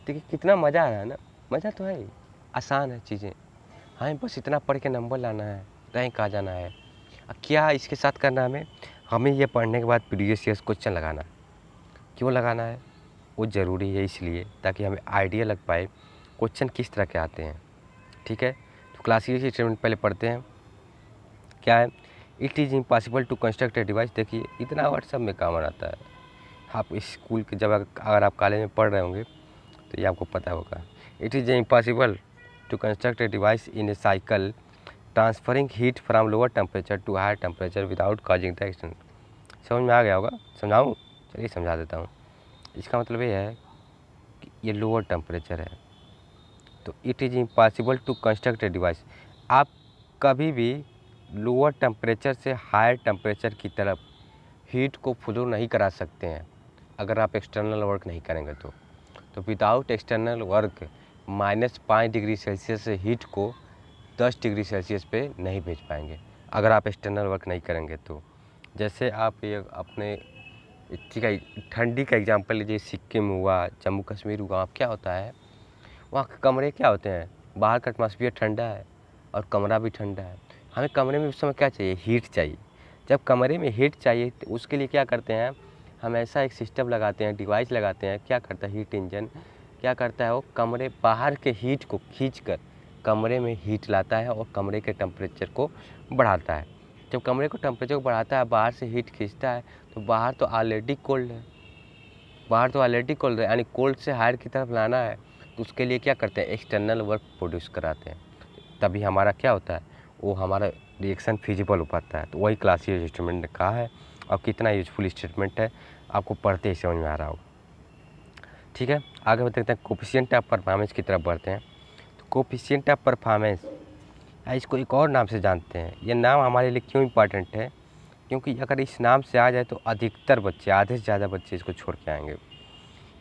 देखिए कितना मज़ा आ रहा है ना मज़ा तो है ही आसान है चीज़ें हाँ बस इतना पढ़ के नंबर लाना है कहीं आ जाना है क्या इसके साथ करना हमें हमें यह पढ़ने के बाद प्रीवियस ईयर्स क्वेश्चन लगाना क्यों लगाना है वो ज़रूरी है इसलिए ताकि हमें आइडिया लग पाए क्वेश्चन किस तरह के आते हैं ठीक है तो क्लासिकल स्टेटमेंट पहले पढ़ते हैं क्या है it is impossible to construct a device देखिए इतना व्हाट्सअप में काम आता है आप स्कूल के जब अगर आप कॉलेज में पढ़ रहे होंगे तो ये आपको पता होगा it is impossible to construct a device in a cycle transferring heat from lower temperature to higher temperature without causing the extent समझ में आ गया होगा समझाऊँ चलिए समझा देता हूँ इसका मतलब ये है कि ये लोअर टेम्परेचर है तो it is impossible to construct a device आप कभी भी लोअर टेम्परेचर से हायर टेम्परेचर की तरफ हीट को फ्लो नहीं करा सकते हैं अगर आप एक्सटर्नल वर्क नहीं करेंगे तो तो विदाउट एक्सटर्नल वर्क माइनस पाँच डिग्री सेल्सियस से हीट को दस डिग्री सेल्सियस पे नहीं भेज पाएंगे अगर आप एक्सटर्नल वर्क नहीं करेंगे तो जैसे आप ये अपने है ठंडी का एग्ज़ाम्पल लीजिए सिक्किम हुआ जम्मू कश्मीर हुआ आप क्या होता है वहाँ के कमरे क्या होते हैं बाहर का एटमोसफियर ठंडा है और कमरा भी ठंडा है हमें कमरे में उस समय क्या चाहिए हीट चाहिए जब कमरे में हीट चाहिए तो उसके लिए क्या करते हैं हम ऐसा एक सिस्टम लगाते हैं डिवाइस लगाते हैं क्या करता है हीट इंजन क्या करता है वो कमरे बाहर के हीट को खींच कर कमरे में हीट लाता है और कमरे के टेम्परेचर को बढ़ाता है जब कमरे को टेम्परेचर बढ़ाता है बाहर से हीट खींचता है तो बाहर तो ऑलरेडी कोल्ड है बाहर तो ऑलरेडी कोल्ड है यानी कोल्ड से हायर की तरफ लाना है तो उसके लिए क्या करते हैं एक्सटर्नल वर्क प्रोड्यूस कराते हैं तभी हमारा क्या होता है वो हमारा रिएक्शन फिजिबल हो पाता है तो वही क्लासिकल स्टेटमेंट ने कहा है और कितना यूजफुल स्टेटमेंट है आपको पढ़ते ही समझ में आ रहा होगा ठीक है आगे बता देखते हैं कोफिशियंट ऑफ परफॉर्मेंस की तरफ बढ़ते हैं तो कोफिशियंट ऑफ परफॉर्मेंस या हाँ, इसको एक और नाम से जानते हैं यह नाम हमारे लिए क्यों इम्पॉर्टेंट है क्योंकि अगर इस नाम से आ जाए तो अधिकतर बच्चे आधे से ज़्यादा बच्चे इसको छोड़ के आएंगे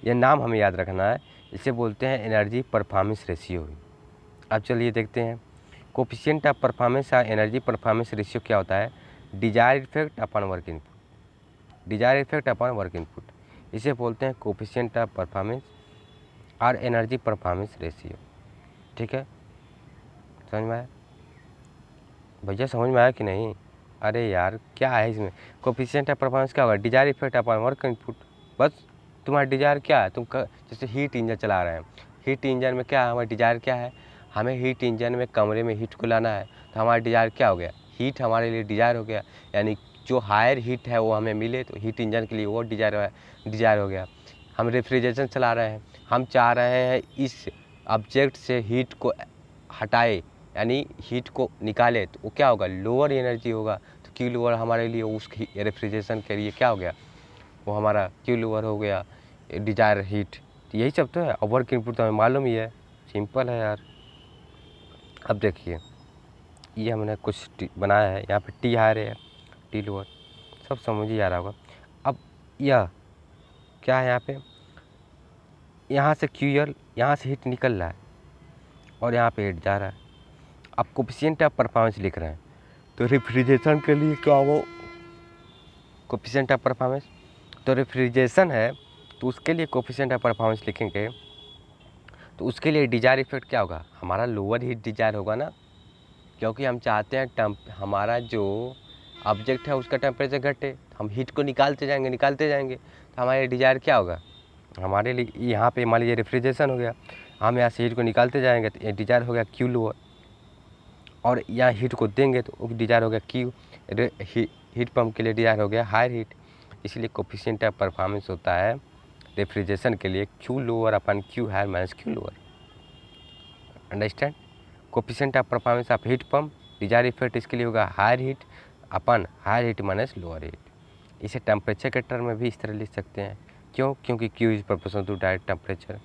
यह नाम हमें याद रखना है इसे बोलते हैं एनर्जी परफॉर्मेंस रेशियो अब चलिए देखते हैं कोफिशियंट ऑफ परफॉर्मेंस या एनर्जी परफॉर्मेंस रेशियो क्या होता है desired effect upon work input desired effect upon work input इसे बोलते हैं कोफिशियंट ऑफ परफॉर्मेंस और एनर्जी परफॉर्मेंस रेशियो ठीक है समझ में आया भैया समझ में आया कि नहीं अरे यार क्या है इसमें कोफिशियंट ऑफ परफॉर्मेंस क्या होगा desired effect upon work input बस तुम्हारा डिजायर क्या है तुम कर, जैसे हीट इंजन चला रहे हैं हीट इंजन में क्या है हमारा डिजायर क्या है हमें हीट इंजन में कमरे में हीट को लाना है तो हमारा डिजायर क्या हो गया हीट हमारे लिए डिजायर हो गया यानी जो हायर हीट है वो हमें मिले तो हीट इंजन के लिए वो डिजायर डिजायर हो गया हम रेफ्रिजरेशन चला रहे हैं हम चाह रहे हैं इस ऑब्जेक्ट से हीट को हटाए यानी हीट को निकाले तो वो क्या होगा लोअर एनर्जी होगा तो क्यू लोअर हमारे लिए उस रेफ्रिजरेशन के लिए क्या हो गया वो हमारा क्यू लोअर हो गया डिजायर हीट तो यही सब तो है और वर्क इनपुट तो हमें मालूम ही है सिंपल है यार अब देखिए ये हमने कुछ बनाया है यहाँ पे टी हायर है टी लोअर सब समझ ही आ रहा होगा अब यह क्या है यहाँ पे यहाँ से क्यूएल यहाँ से हीट निकल रहा है और यहाँ पे हीट जा रहा है आप कोफिशियंट ऑफ परफॉर्मेंस लिख रहे हैं तो रिफ्रिजरेशन के लिए क्या वो कोफिशियंट ऑफ परफॉर्मेंस तो रिफ्रिजरेशन है तो उसके लिए कोफिशियंट ऑफ परफॉर्मेंस लिखेंगे तो उसके लिए डिजायर इफेक्ट क्या होगा हमारा लोअर हीट डिजायर होगा ना क्योंकि हम चाहते हैं टम्प हमारा जो ऑब्जेक्ट है उसका टेम्परेचर घटे हम हीट को निकालते जाएंगे निकालते जाएंगे तो हमारे डिजायर क्या होगा हमारे लिए यहाँ पे मान लीजिए रेफ्रिजरेशन हो गया हम यहाँ से हीट को निकालते जाएंगे तो ये डिजायर हो गया क्यू लोअर और यहाँ हीट को देंगे तो वो डिजायर हो गया क्यू हीट पम्प के लिए डिजायर हो गया हायर हीट इसलिए कोफिशेंट ऑफ परफॉर्मेंस होता है रेफ्रिजरेशन के लिए Q lower upon Q higher minus Q lower understand coefficient of performance of heat pump desired effect इसके लिए होगा higher heat upon higher heat minus lower heat इसे temperature के टर्म में भी इस तरह लिख सकते हैं क्यों क्योंकि Q is proportional to direct temperature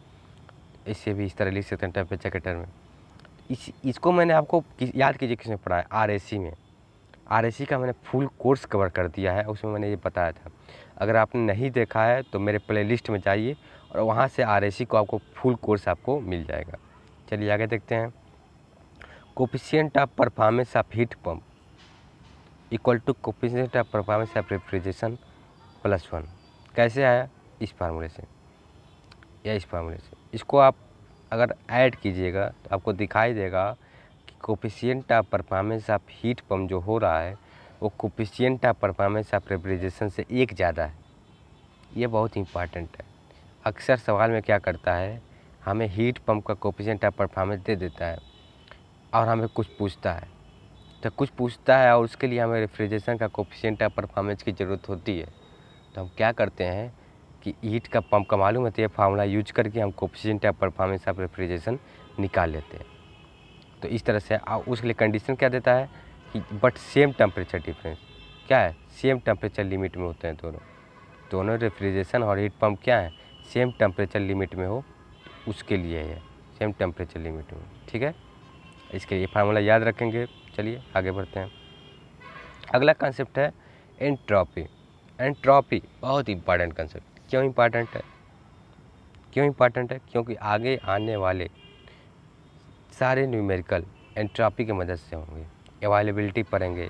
इससे भी इस तरह लिख सकते हैं टेम्परेचर के टर्म में इस इसको मैंने आपको किस, याद कीजिए किसने पढ़ा है आर में आर का मैंने फुल कोर्स कवर कर दिया है उसमें मैंने ये बताया था अगर आपने नहीं देखा है तो मेरे प्लेलिस्ट में जाइए और वहाँ से आर को आपको फुल कोर्स आपको मिल जाएगा चलिए आगे देखते हैं coefficient of performance of heat pump equal to coefficient of performance of refrigeration plus one कैसे आया इस फार्मूले से या इस फार्मूले से इसको आप अगर ऐड कीजिएगा तो आपको दिखाई देगा कि coefficient of performance of heat pump जो हो रहा है वो coefficient of performance of refrigeration से एक ज़्यादा है ये बहुत इंपॉर्टेंट है अक्सर सवाल में क्या करता है हमें हीट पम्प का कोफिशियंट ऑफ परफॉर्मेंस दे देता है और हमें कुछ पूछता है तो कुछ पूछता है और उसके लिए हमें रेफ्रिजरेशन का कोफिशियंट ऑफ परफॉर्मेंस की ज़रूरत होती है तो हम क्या करते हैं कि हीट का पंप का मालूम है तो ये फार्मूला यूज करके हम कोफिशियंट या परफॉर्मेंस ऑफ रेफ्रिजरेशन निकाल लेते हैं तो इस तरह से उसके लिए कंडीशन क्या देता है कि बट सेम टेम्परेचर डिफरेंस क्या है सेम टेम्परेचर लिमिट में होते हैं दोनों दोनों रेफ्रिजरेशन और हीट पम्प क्या है सेम टेम्परेचर लिमिट में हो उसके लिए है सेम टेम्परेचर लिमिट में ठीक है इसके लिए फार्मूला याद रखेंगे चलिए आगे बढ़ते हैं अगला कंसेप्ट है एंट्रॉपी एंट्रॉपी बहुत इंपॉर्टेंट कंसेप्ट क्यों इम्पॉर्टेंट है क्यों इम्पॉर्टेंट है क्योंकि आगे आने वाले सारे न्यूमेरिकल एंट्रॉपी की मदद से होंगे अवेलेबिलिटी पढ़ेंगे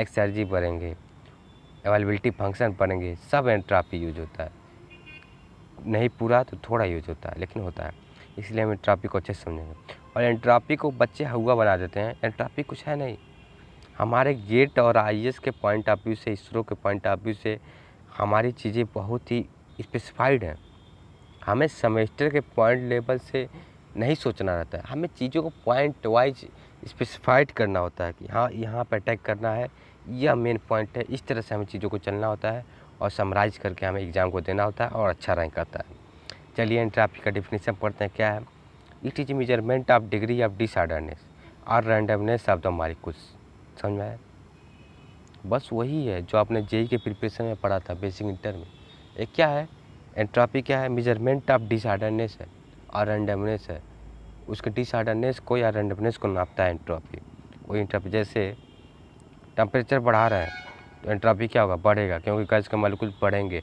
एक्सर्जी पढ़ेंगे अवेलेबिलिटी फंक्शन पढ़ेंगे सब एंट्रॉपी यूज होता है नहीं पूरा तो थोड़ा यूज होता है लेकिन होता है इसलिए हम एंट्रॉपी को अच्छे से समझेंगे और एंट्रॉपी को बच्चे हुआ बना देते हैं एंट्रॉपी कुछ है नहीं हमारे गेट और आई के पॉइंट ऑफ व्यू से इसरो के पॉइंट ऑफ व्यू से हमारी चीज़ें बहुत ही स्पेसिफाइड हैं हमें सेमेस्टर के पॉइंट लेवल से नहीं सोचना रहता है हमें चीज़ों को पॉइंट वाइज स्पेसिफाइड करना होता है कि हाँ यहाँ पर अटैक करना है यह मेन पॉइंट है इस तरह से हमें चीज़ों को चलना होता है और समराइज करके हमें एग्ज़ाम को देना होता है और अच्छा रैंक आता है चलिए इंट्राफिक का डिफिनेशन पढ़ते हैं क्या है it is measurement of degree of disorderness और रैंडमनेस ऑफ द मालिकुल्स समझ में आया बस वही है जो आपने जेई e e के प्रिपरेशन में पढ़ा था बेसिक इंटर में एक क्या है एंट्रॉपी क्या है मेजरमेंट ऑफ डिसऑर्डरनेस है और रैंडमनेस है उसके डिसऑर्डरनेस को या रैंडमनेस को नापता है एंट्रॉपी वो एंट्रॉपी जैसे टेम्परेचर बढ़ा रहे हैं तो एंट्रॉपी क्या होगा बढ़ेगा क्योंकि गैस के मालिकुल बढ़ेंगे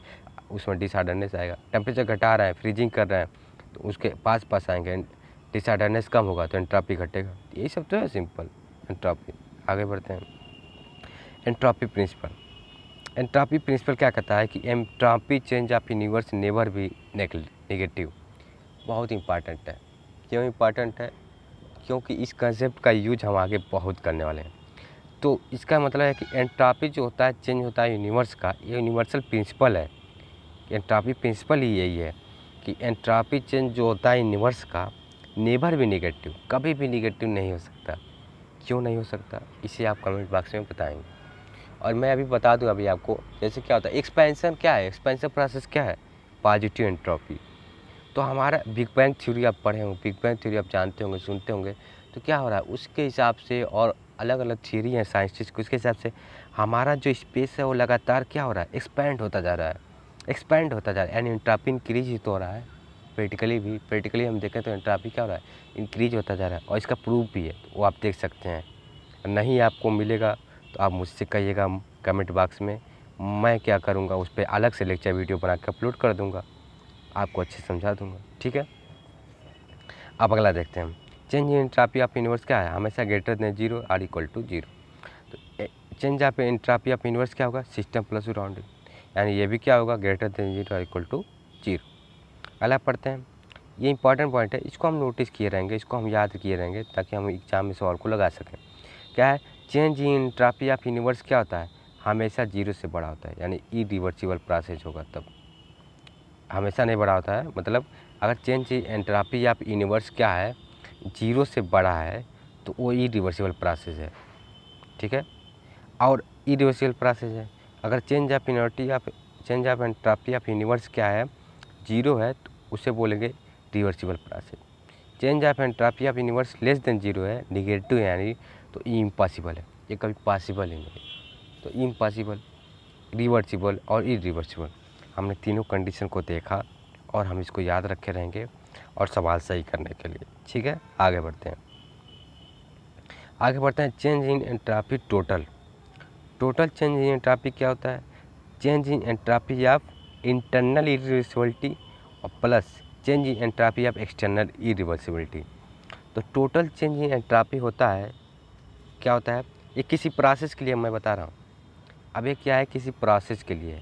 उसमें डिसऑर्डरनेस आएगा टेम्परेचर घटा रहे हैं फ्रीजिंग कर रहे हैं तो उसके पास पास आएंगे डिसऑर्डरनेस कम होगा तो एंट्रॉपी घटेगा यही सब तो है सिंपल एंट्रॉपी आगे बढ़ते हैं एंट्रॉपी प्रिंसिपल एंट्रापी प्रिंसिपल क्या कहता है कि entropy change of universe never भी नेगेटिव बहुत इंपॉर्टेंट है क्यों इम्पॉर्टेंट है क्योंकि इस कंसेप्ट का यूज हम आगे बहुत करने वाले हैं तो इसका मतलब है कि एंट्रापी जो होता है चेंज होता है यूनिवर्स का ये यूनिवर्सल प्रिंसिपल है एंट्रापी प्रिंसिपल ही यही है कि एंट्रापी चेंज जो होता है यूनिवर्स का नेवर भी निगेटिव कभी भी निगेटिव नहीं हो सकता क्यों नहीं हो सकता इसे आप कमेंट बॉक्स में बताएंगे और मैं अभी बता दूं अभी आपको जैसे क्या होता है एक्सपेंसन क्या है एक्सपेंशन प्रोसेस क्या है पॉजिटिव एंट्रॉपी तो हमारा बिग बैंग थ्योरी आप पढ़े होंगे बिग बैंग थ्योरी आप जानते होंगे सुनते होंगे तो क्या हो रहा है उसके हिसाब से और अलग अलग थ्योरी हैं साइंटिस्ट उसके हिसाब से हमारा जो स्पेस है वो लगातार क्या हो रहा है एक्सपैंड होता जा रहा है एक्सपैंड होता जा रहा है यानी एंट्रापी इंक्रीज ही तो हो रहा है प्रैक्टिकली भी प्रैक्टिकली हम देखें तो एंट्रापी क्या हो रहा है इंक्रीज होता जा रहा है और इसका प्रूफ भी है तो वो आप देख सकते हैं नहीं आपको मिलेगा तो आप मुझसे कहिएगा कमेंट बॉक्स में मैं क्या करूँगा उस पर अलग से लेक्चर वीडियो बना के अपलोड कर दूँगा आपको अच्छे समझा दूँगा ठीक है अब अगला देखते हैं change in entropy of universe क्या है हमेशा greater than zero or equal to zero तो change of entropy of universe क्या होगा सिस्टम प्लस राउंड यानी ये भी क्या होगा greater than zero or equal to zero अगला पढ़ते हैं ये इंपॉर्टेंट पॉइंट है इसको हम नोटिस किए रहेंगे इसको हम याद किए रहेंगे ताकि हम एग्ज़ाम में सवाल को लगा सकें क्या है change in entropy of universe क्या होता है हमेशा जीरो से बड़ा होता है यानी ई रिवर्सिबल प्रोसेस होगा तब हमेशा नहीं बड़ा होता है मतलब अगर change in entropy of universe क्या है जीरो से बड़ा है तो वो ई रिवर्सिबल प्रोसेस है ठीक है और ई रिवर्सिबल प्रोसेस है अगर change of university of change of entropy of universe क्या है जीरो है तो उसे बोलेंगे reversible process change of entropy of universe less than zero है निगेटिव यानी तो ई इम्पॉसिबल है ये कभी पॉसिबल ही नहीं तो इम्पॉसिबल रिवर्सिबल और इरिवर्सिबल हमने तीनों कंडीशन को देखा और हम इसको याद रखे रहेंगे और सवाल सही करने के लिए ठीक है आगे बढ़ते हैं आगे बढ़ते हैं change in entropy total total change in entropy क्या होता है change in entropy of internal irreversibility और plus change in entropy of external irreversibility तो टोटल चेंज इन एंट्रापी होता है क्या होता है ये किसी प्रोसेस के लिए मैं बता रहा हूँ अब ये क्या है किसी प्रोसेस के लिए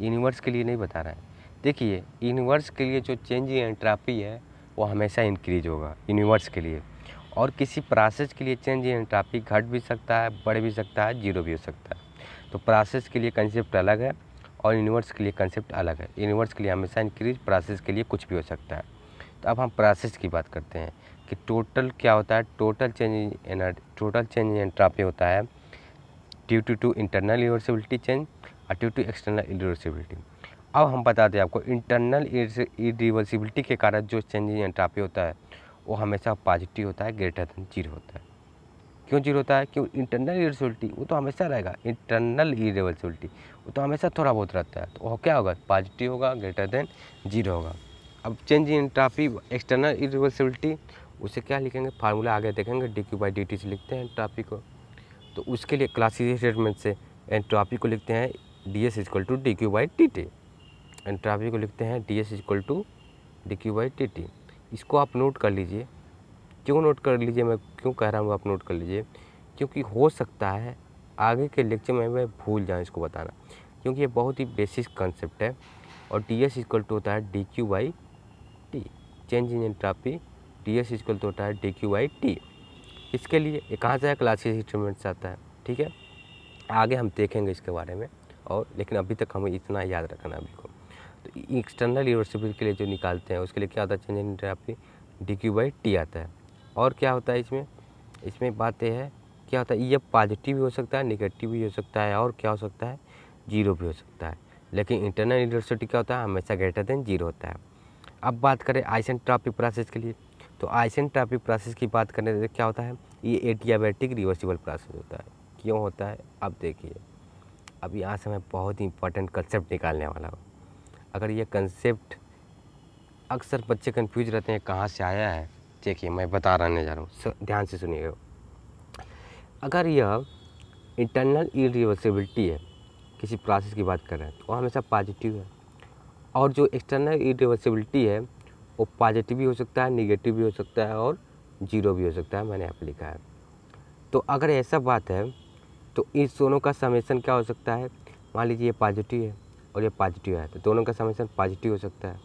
यूनिवर्स के लिए नहीं बता रहा है देखिए यूनिवर्स के लिए जो चेंज इन एंट्रापी है वो हमेशा इंक्रीज होगा यूनिवर्स के लिए और किसी प्रोसेस के लिए चेंज इन एंट्रापी घट भी सकता है बढ़ भी सकता है जीरो भी हो सकता है तो प्रोसेस के लिए कंसेप्ट अलग है और यूनिवर्स के लिए कंसेप्ट अलग है यूनिवर्स के लिए हमेशा इंक्रीज प्रोसेस के लिए कुछ भी हो सकता है तो अब हम प्रोसेस की बात करते हैं कि टोटल क्या होता है total change in total change in entropy होता है due to to internal irreversibility change और ड्यू टू एक्सटर्नल इरोसिबिलिटी अब हम बता दें आपको इंटरनल इरिवर्सिबिलिटी के कारण जो चेंज इन ट्राफी होता है वो हमेशा पॉजिटिव होता है ग्रेटर देन जीरो होता है क्यों जीरो होता है क्यों इंटरनल इरेसिबिलिटी वो तो हमेशा रहेगा इंटरनल इरेसिबिलिटी वो तो हमेशा थोड़ा बहुत रहता है तो वह क्या होगा पॉजिटिव होगा ग्रेटर देन जीरो होगा अब चेंज इन ट्राफी एक्सटर्नल इरेसिबिलिटी उसे क्या लिखेंगे फार्मूला आगे देखेंगे D Q by D T से लिखते हैं एंट्रापी को तो उसके लिए क्लासिक स्टेटमेंट से ट्रॉपी को लिखते हैं D S equal to D Q by T T entropy को लिखते हैं D S equal to D Q by T T इसको आप नोट कर लीजिए क्यों नोट कर लीजिए मैं क्यों कह रहा हूँ आप नोट कर लीजिए क्योंकि हो सकता है आगे के लेक्चर में मैं भूल जाऊँ इसको बताना क्योंकि ये बहुत ही बेसिक कंसेप्ट है और डी एस इजक्ल टू होता है D Q by T change in entropy D S equal तो होता है डी क्यू वाई टी इसके लिए ये कहाँ से है क्लासिक इंस्ट्रूमेंट से आता है ठीक है आगे हम देखेंगे इसके बारे में और लेकिन अभी तक हमें इतना याद रखना बिल्कुल तो एक्सटर्नल यूनिवर्सिटी के लिए जो निकालते हैं उसके लिए क्या होता है change in entropy D Q by T आता है और क्या होता है इसमें इसमें बात यह है क्या होता है ये पॉजिटिव भी हो सकता है निगेटिव भी हो सकता है और क्या हो सकता है जीरो भी हो सकता है लेकिन इंटरनल यूनिवर्सिटी क्या होता है हमेशा ग्रेटर देन जीरो होता है अब बात करें ट्रॉपी प्रोसेस के लिए तो आइसेंट्रापिक प्रोसेस की बात करने से क्या होता है ये एडियाबेटिक रिवर्सिबल प्रोसेस होता है क्यों होता है अब देखिए अब यहाँ से मैं बहुत ही इंपॉर्टेंट कंसेप्ट निकालने वाला हूँ अगर ये कंसेप्ट अक्सर बच्चे कंफ्यूज रहते हैं कहाँ से आया है देखिए मैं बता रहने जा रहा हूँ ध्यान से सुनिए अगर यह इंटरनल इरिवर्सिबिलिटी है किसी प्रोसेस की बात कर रहे हैं तो हमेशा पॉजिटिव है और जो एक्सटर्नल इरिवर्सिबिलिटी है वो पॉजिटिव भी हो सकता है निगेटिव भी हो सकता है और जीरो भी हो सकता है मैंने यहाँ पर लिखा है तो अगर ऐसा बात है तो इस दोनों का समेसन क्या हो सकता है मान लीजिए ये पॉजिटिव है और ये पॉजिटिव है तो दोनों का समेसन पॉजिटिव हो सकता है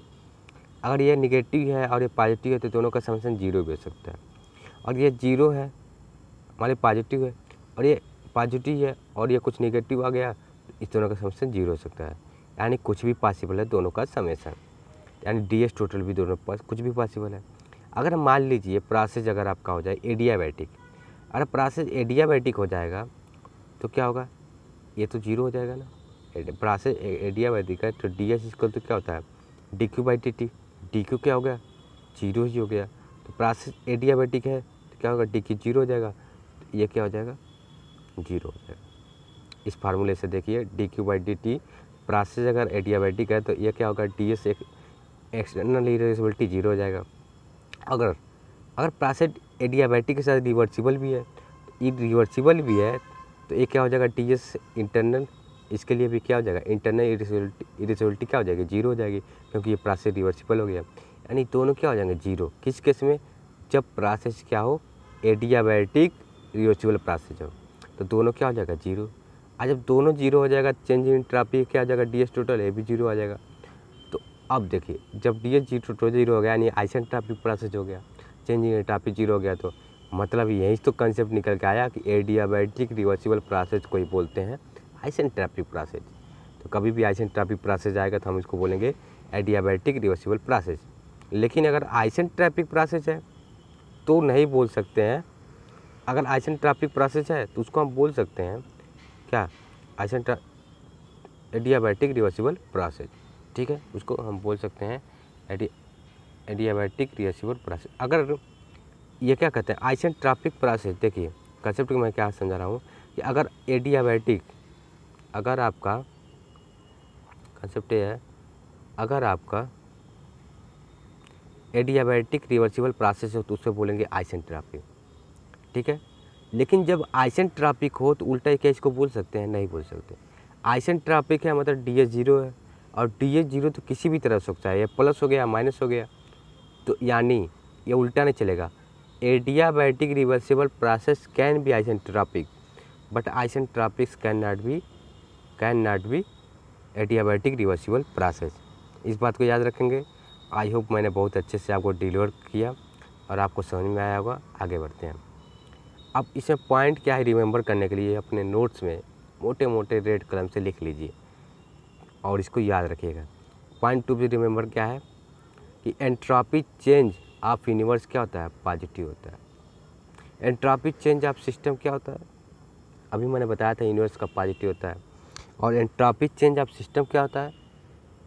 अगर ये निगेटिव है और ये पॉजिटिव है तो दोनों का समेसन जीरो भी हो सकता है और ये जीरो है मान लीजिए पॉजिटिव है और ये पॉजिटिव है और ये कुछ निगेटिव आ गया इस दोनों का समेसन जीरो हो सकता है यानी कुछ भी पॉसिबल है दोनों का समेसन यानी डी एस टोटल भी दोनों पास कुछ भी पॉसिबल है अगर मान लीजिए प्रासेज अगर आपका हो जाए एडियाबैटिक अगर प्रासेज एडियाबैटिक हो जाएगा तो क्या होगा ये तो जीरो हो जाएगा ना प्रासेज एडियाबैटिक है तो डी एस इसको तो क्या होता है D Q by T T D Q क्या हो गया जीरो ही हो गया तो प्रासेज एडियाबैटिक है तो क्या होगा डी क्यू जीरो हो जाएगा तो ये क्या हो जाएगा जीरो हो जाएगा इस फार्मूले से देखिए D Q by D T process अगर एडियाबैटिक है तो ये क्या होगा डी एस एक एक्सटर्नल इरेजबिलिटी जीरो हो जाएगा अगर अगर प्रासेट एडियाबैटिक के साथ रिवर्सिबल भी है तो रिवर्सिबल भी है तो ये क्या हो जाएगा टी एस इंटरनल इसके लिए भी क्या हो जाएगा इंटरनल इरेजबिलिटी क्या हो जाएगी जीरो हो जाएगी क्योंकि ये प्रासेस रिवर्सिबल हो गया यानी दोनों क्या हो जाएंगे जीरो किस केस में जब प्रासेस क्या हो एडियाबैटिक रिवर्सिबल प्रासेस हो तो दोनों क्या हो जाएगा जीरो आज जब दोनों जीरो हो जाएगा चेंज इन ट्राफिक क्या हो जाएगा डी एस टोटल ए भी जीरो आ जाएगा अब देखिए जब D H zero to zero हो गया यानी आइसन ट्रैफिक प्रोसेस हो गया चेंजिंग ट्रैफिक जीरो हो गया तो मतलब यही तो कंसेप्ट निकल के आया कि एडियाबैटिक रिवर्सिबल प्रोसेस को ही बोलते हैं आइसन ट्रैफिक प्रोसेस तो कभी भी आइसन ट्रैफिक प्रोसेस आएगा तो हम इसको बोलेंगे एडियाबैटिक रिवर्सिबल प्रोसेस लेकिन अगर आइसन ट्रैफिक प्रोसेस है तो नहीं बोल सकते हैं अगर आइसन ट्रैफिक प्रोसेस है तो उसको हम बोल सकते हैं क्या आइसन एडियाबैटिक रिवर्सिबल प्रोसेस ठीक है उसको हम बोल सकते हैं एडियाबैटिक रिएसिवर प्रोसेस अगर ये क्या कहते हैं आइसन ट्राफिक प्रोसेस देखिए कंसेप्ट को मैं क्या समझा रहा हूँ कि अगर एडियाबैटिक अगर आपका कंसेप्ट है अगर आपका एडियाबैटिक रिवर्सिबल प्रोसेस हो तो उसे बोलेंगे आइसन ट्राफिक ठीक है लेकिन जब आइसन ट्राफिक हो तो उल्टा क्या इसको बोल सकते हैं नहीं बोल सकते आइसन ट्राफिक है मतलब डी एस जीरो है और डी ए जीरो तो किसी भी तरह से सकता है या प्लस हो गया माइनस हो गया तो यानी ये उल्टा नहीं चलेगा a reversible process can be isentropic but isentropics can not be can not be adiabatic reversible process इस बात को याद रखेंगे आई होप मैंने बहुत अच्छे से आपको डिलीवर किया और आपको समझ में आया होगा आगे बढ़ते हैं अब इसमें पॉइंट क्या है रिमेंबर करने के लिए अपने नोट्स में मोटे मोटे रेड कलम से लिख लीजिए और इसको याद रखिएगा पॉइंट टू भी रिमेंबर क्या है कि एंट्रापी चेंज ऑफ यूनिवर्स क्या होता है पॉजिटिव होता है एंट्रापी चेंज ऑफ सिस्टम क्या होता है अभी मैंने बताया था यूनिवर्स का पॉजिटिव होता है और एंट्रापी चेंज ऑफ सिस्टम क्या होता है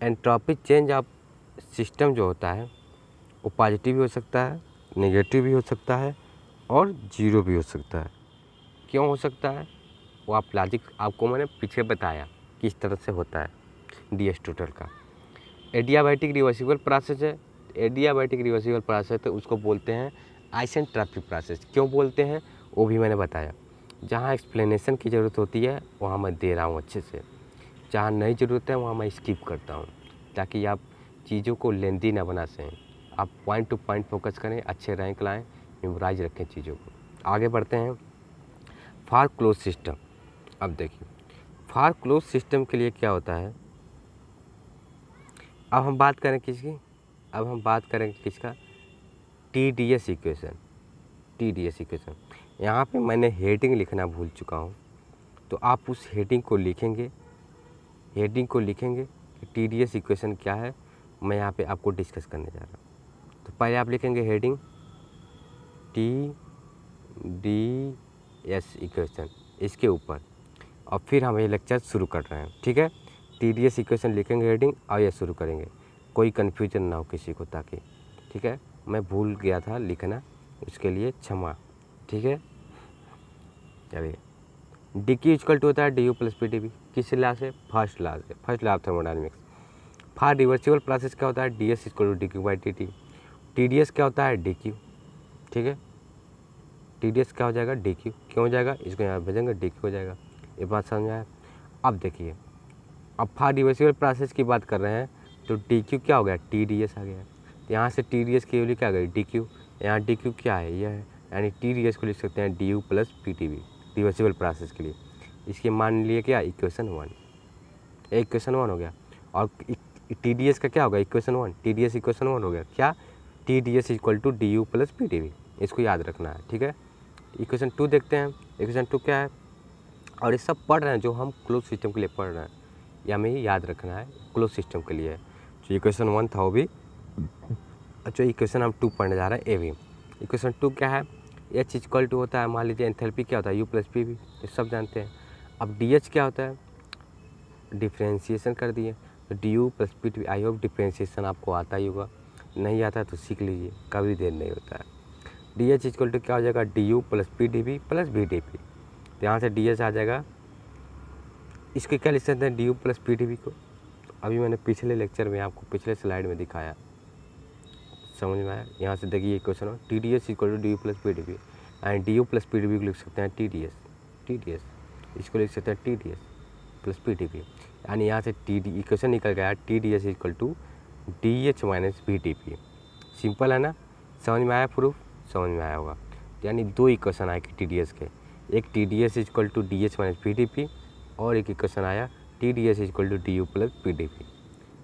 एंट्रापी चेंज ऑफ सिस्टम जो होता है वो पॉजिटिव भी हो सकता है नेगेटिव भी हो सकता है और जीरो भी हो सकता है क्यों हो सकता है वो आप लॉजिक आपको मैंने पीछे बताया किस तरह से होता है डी टोटल का एडियाबाइटिक रिवर्सिबल प्रोसेस है एडियाबाइटिक रिवर्सिबल प्रोसेस तो उसको बोलते हैं आइसन ट्रैफिक प्रोसेस क्यों बोलते हैं वो भी मैंने बताया जहाँ एक्सप्लेनेशन की ज़रूरत होती है वहाँ मैं दे रहा हूँ अच्छे से जहाँ नहीं ज़रूरत है वहाँ मैं स्किप करता हूँ ताकि आप चीज़ों को लेंदी ना बना सकें आप पॉइंट टू पॉइंट फोकस करें अच्छे रैंक लाएँ मेमोराइज रखें चीज़ों को आगे बढ़ते हैं फार क्लोज सिस्टम अब देखिए फार क्लोज सिस्टम के लिए क्या होता है अब हम बात करें किसकी अब हम बात करें किसका T D S equation T D S equation यहाँ पे मैंने हेडिंग लिखना भूल चुका हूँ तो आप उस हेडिंग को लिखेंगे हेडिंग को लिखेंगे कि टी डी एस इक्वेशन क्या है मैं यहाँ पे आपको डिस्कस करने जा रहा हूँ तो पहले आप लिखेंगे heading T D S equation इसके ऊपर और फिर हम ये लेक्चर शुरू कर रहे हैं ठीक है टी डी एस इक्वेशन लिखेंगे हेडिंग यह शुरू करेंगे कोई कन्फ्यूजन ना हो किसी को ताकि ठीक है मैं भूल गया था लिखना उसके लिए क्षमा ठीक है चलिए डी की इजकल टू होता है D U plus P D V किस ला से फर्स्ट लॉ से first law of thermodynamics for reversible process क्या होता है D S equal to D Q by T T T D S क्या होता है डी क्यू ठीक है टी डी एस क्या हो जाएगा डी क्यू क्यों हो जाएगा इसको यहाँ भेजेंगे डी क्यू हो जाएगा ये बात समझ आया अब देखिए अफा डिवर्सिबल प्रोसेस की बात कर रहे हैं तो डी क्यू क्या हो गया टी डी एस आ गया तो यहाँ से टी डी एस की वैल्यू क्या आ गई डी क्यू यहाँ डी क्यू क्या है यह है यानी टी डी एस को लिख सकते हैं D U plus P T V reversible process के लिए इसके मान लिए क्या इक्वेशन वन इक्वेशन वन हो गया और टी डी एस का क्या होगा equation one T D S equation one हो गया क्या T D S equal to D U plus P T V इसको याद रखना है ठीक है इक्वेशन टू देखते हैं इक्वेशन टू क्या है और ये सब पढ़ रहे हैं जो हम क्लोज सिस्टम के लिए पढ़ रहे हैं ये हमें याद रखना है क्लोज सिस्टम के लिए जो इक्वेशन वन था वो भी जो अच्छा, इक्वेशन हम टू पढ़ने जा रहे हैं ए भी इक्वेशन टू क्या है एच इक्वल टू होता है मान लीजिए एंथेल्पी क्या होता है यू प्लस पी भी ये सब जानते हैं अब डी एच क्या होता है डिफ्रेंसीसन कर दिए तो D U plus P T I hope differentiation आपको आता ही होगा नहीं आता तो सीख लीजिए कभी देर नहीं होता है डी एच इक्वल टू क्या हो जाएगा D U plus P D V plus V D P तो यहाँ से डी एच आ जाएगा इसके क्या लिख सकते हैं D U plus P D V को अभी मैंने पिछले लेक्चर में आपको पिछले स्लाइड में दिखाया समझ में आया यहाँ से देखिए क्वेश्चन हो T D S equal to D U plus P D V and D U plus P D V को लिख सकते हैं T D S T D S इसको लिख सकते हैं T D S plus P D V यानी यहाँ से टी डी इक्वेशन निकल गया T D S equal to D H minus P D P simple है ना समझ में आया प्रूफ समझ में आया होगा यानी दो इक्वेशन आए कि टी डी एस के एक T D S equal to D H minus P D P और एक इक्वेशन आया T D S equal to D U plus P D P